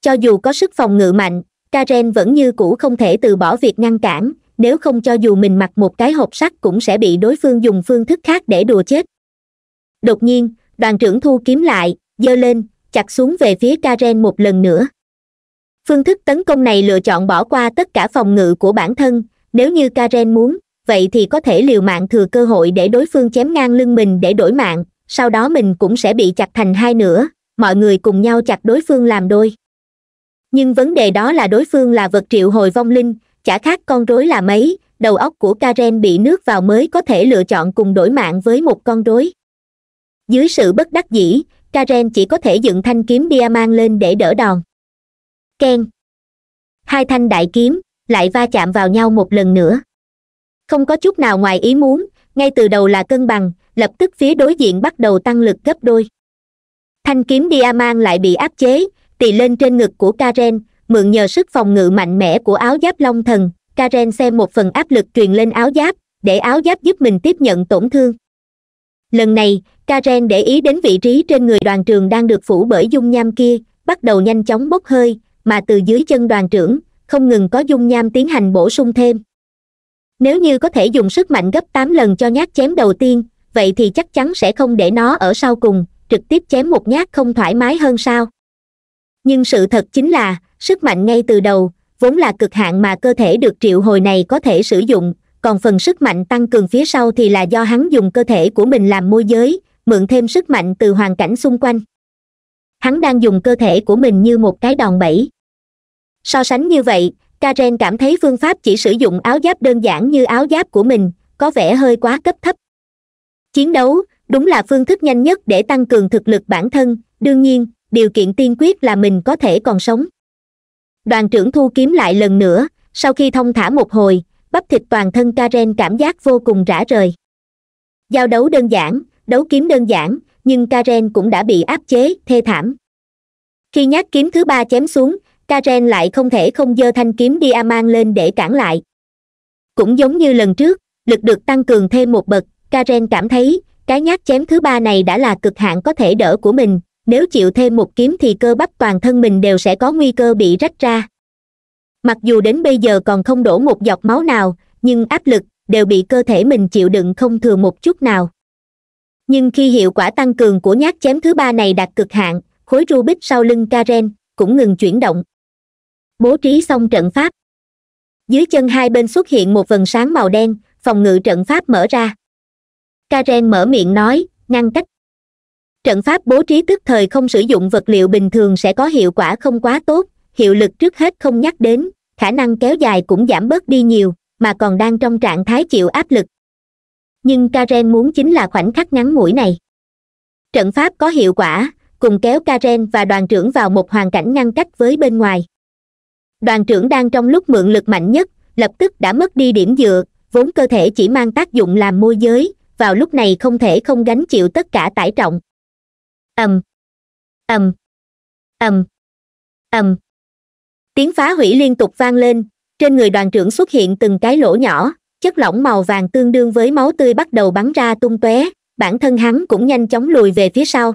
cho dù có sức phòng ngự mạnh karen vẫn như cũ không thể từ bỏ việc ngăn cản nếu không cho dù mình mặc một cái hộp sắt cũng sẽ bị đối phương dùng phương thức khác để đùa chết đột nhiên đoàn trưởng thu kiếm lại giơ lên chặt xuống về phía karen một lần nữa phương thức tấn công này lựa chọn bỏ qua tất cả phòng ngự của bản thân nếu như karen muốn vậy thì có thể liều mạng thừa cơ hội để đối phương chém ngang lưng mình để đổi mạng sau đó mình cũng sẽ bị chặt thành hai nửa mọi người cùng nhau chặt đối phương làm đôi nhưng vấn đề đó là đối phương là vật triệu hồi vong linh chả khác con rối là mấy đầu óc của karen bị nước vào mới có thể lựa chọn cùng đổi mạng với một con rối dưới sự bất đắc dĩ karen chỉ có thể dựng thanh kiếm diamant lên để đỡ đòn Ken, hai thanh đại kiếm lại va chạm vào nhau một lần nữa không có chút nào ngoài ý muốn ngay từ đầu là cân bằng lập tức phía đối diện bắt đầu tăng lực gấp đôi thanh kiếm diamant lại bị áp chế tì lên trên ngực của karen mượn nhờ sức phòng ngự mạnh mẽ của áo giáp long thần karen xem một phần áp lực truyền lên áo giáp để áo giáp giúp mình tiếp nhận tổn thương lần này karen để ý đến vị trí trên người đoàn trường đang được phủ bởi dung nham kia bắt đầu nhanh chóng bốc hơi mà từ dưới chân đoàn trưởng không ngừng có dung nham tiến hành bổ sung thêm nếu như có thể dùng sức mạnh gấp tám lần cho nhát chém đầu tiên vậy thì chắc chắn sẽ không để nó ở sau cùng trực tiếp chém một nhát không thoải mái hơn sao nhưng sự thật chính là sức mạnh ngay từ đầu vốn là cực hạn mà cơ thể được triệu hồi này có thể sử dụng còn phần sức mạnh tăng cường phía sau thì là do hắn dùng cơ thể của mình làm môi giới mượn thêm sức mạnh từ hoàn cảnh xung quanh hắn đang dùng cơ thể của mình như một cái đòn bẩy so sánh như vậy karen cảm thấy phương pháp chỉ sử dụng áo giáp đơn giản như áo giáp của mình có vẻ hơi quá cấp thấp chiến đấu đúng là phương thức nhanh nhất để tăng cường thực lực bản thân đương nhiên điều kiện tiên quyết là mình có thể còn sống đoàn trưởng thu kiếm lại lần nữa sau khi thông thả một hồi bắp thịt toàn thân karen cảm giác vô cùng rã rời giao đấu đơn giản đấu kiếm đơn giản nhưng karen cũng đã bị áp chế thê thảm khi nhát kiếm thứ ba chém xuống karen lại không thể không giơ thanh kiếm đi aman lên để cản lại cũng giống như lần trước lực được tăng cường thêm một bậc karen cảm thấy cái nhát chém thứ ba này đã là cực hạn có thể đỡ của mình nếu chịu thêm một kiếm thì cơ bắp toàn thân mình đều sẽ có nguy cơ bị rách ra mặc dù đến bây giờ còn không đổ một giọt máu nào nhưng áp lực đều bị cơ thể mình chịu đựng không thừa một chút nào nhưng khi hiệu quả tăng cường của nhát chém thứ ba này đạt cực hạn khối rubik sau lưng karen cũng ngừng chuyển động bố trí xong trận pháp dưới chân hai bên xuất hiện một vần sáng màu đen phòng ngự trận pháp mở ra karen mở miệng nói ngăn cách trận pháp bố trí tức thời không sử dụng vật liệu bình thường sẽ có hiệu quả không quá tốt hiệu lực trước hết không nhắc đến khả năng kéo dài cũng giảm bớt đi nhiều mà còn đang trong trạng thái chịu áp lực nhưng karen muốn chính là khoảnh khắc ngắn ngủi này trận pháp có hiệu quả cùng kéo karen và đoàn trưởng vào một hoàn cảnh ngăn cách với bên ngoài đoàn trưởng đang trong lúc mượn lực mạnh nhất lập tức đã mất đi điểm dựa vốn cơ thể chỉ mang tác dụng làm môi giới vào lúc này không thể không gánh chịu tất cả tải trọng ầm ầm ầm ầm tiếng phá hủy liên tục vang lên trên người đoàn trưởng xuất hiện từng cái lỗ nhỏ chất lỏng màu vàng tương đương với máu tươi bắt đầu bắn ra tung tóe bản thân hắn cũng nhanh chóng lùi về phía sau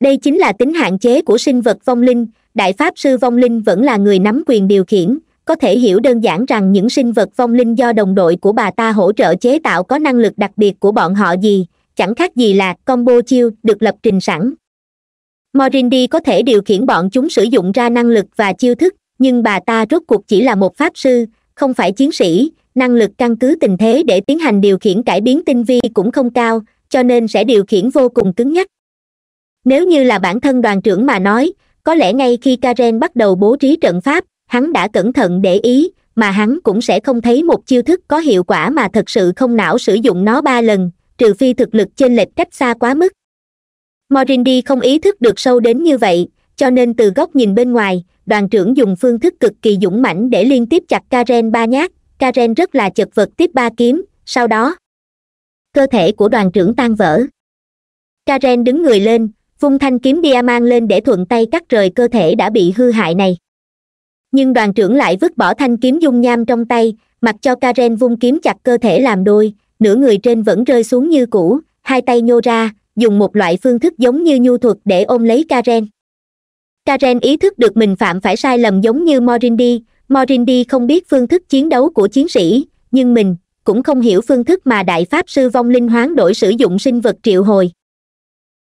đây chính là tính hạn chế của sinh vật vong linh đại pháp sư vong linh vẫn là người nắm quyền điều khiển có thể hiểu đơn giản rằng những sinh vật vong linh do đồng đội của bà ta hỗ trợ chế tạo có năng lực đặc biệt của bọn họ gì chẳng khác gì là combo chiêu được lập trình sẵn morindi có thể điều khiển bọn chúng sử dụng ra năng lực và chiêu thức nhưng bà ta rốt cuộc chỉ là một pháp sư không phải chiến sĩ năng lực căn cứ tình thế để tiến hành điều khiển cải biến tinh vi cũng không cao cho nên sẽ điều khiển vô cùng cứng nhắc nếu như là bản thân đoàn trưởng mà nói có lẽ ngay khi karen bắt đầu bố trí trận pháp hắn đã cẩn thận để ý mà hắn cũng sẽ không thấy một chiêu thức có hiệu quả mà thật sự không não sử dụng nó ba lần trừ phi thực lực chênh lệch cách xa quá mức morindi không ý thức được sâu đến như vậy cho nên từ góc nhìn bên ngoài đoàn trưởng dùng phương thức cực kỳ dũng mãnh để liên tiếp chặt karen ba nhát karen rất là chật vật tiếp ba kiếm sau đó cơ thể của đoàn trưởng tan vỡ karen đứng người lên vung thanh kiếm diamant lên để thuận tay cắt rời cơ thể đã bị hư hại này nhưng đoàn trưởng lại vứt bỏ thanh kiếm dung nham trong tay mặc cho karen vung kiếm chặt cơ thể làm đôi nửa người trên vẫn rơi xuống như cũ hai tay nhô ra dùng một loại phương thức giống như nhu thuật để ôm lấy karen karen ý thức được mình phạm phải sai lầm giống như morindi morindi không biết phương thức chiến đấu của chiến sĩ nhưng mình cũng không hiểu phương thức mà đại pháp sư vong linh hoán đổi sử dụng sinh vật triệu hồi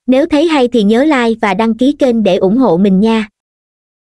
nếu thấy hay thì nhớ like và đăng ký kênh để ủng hộ mình nha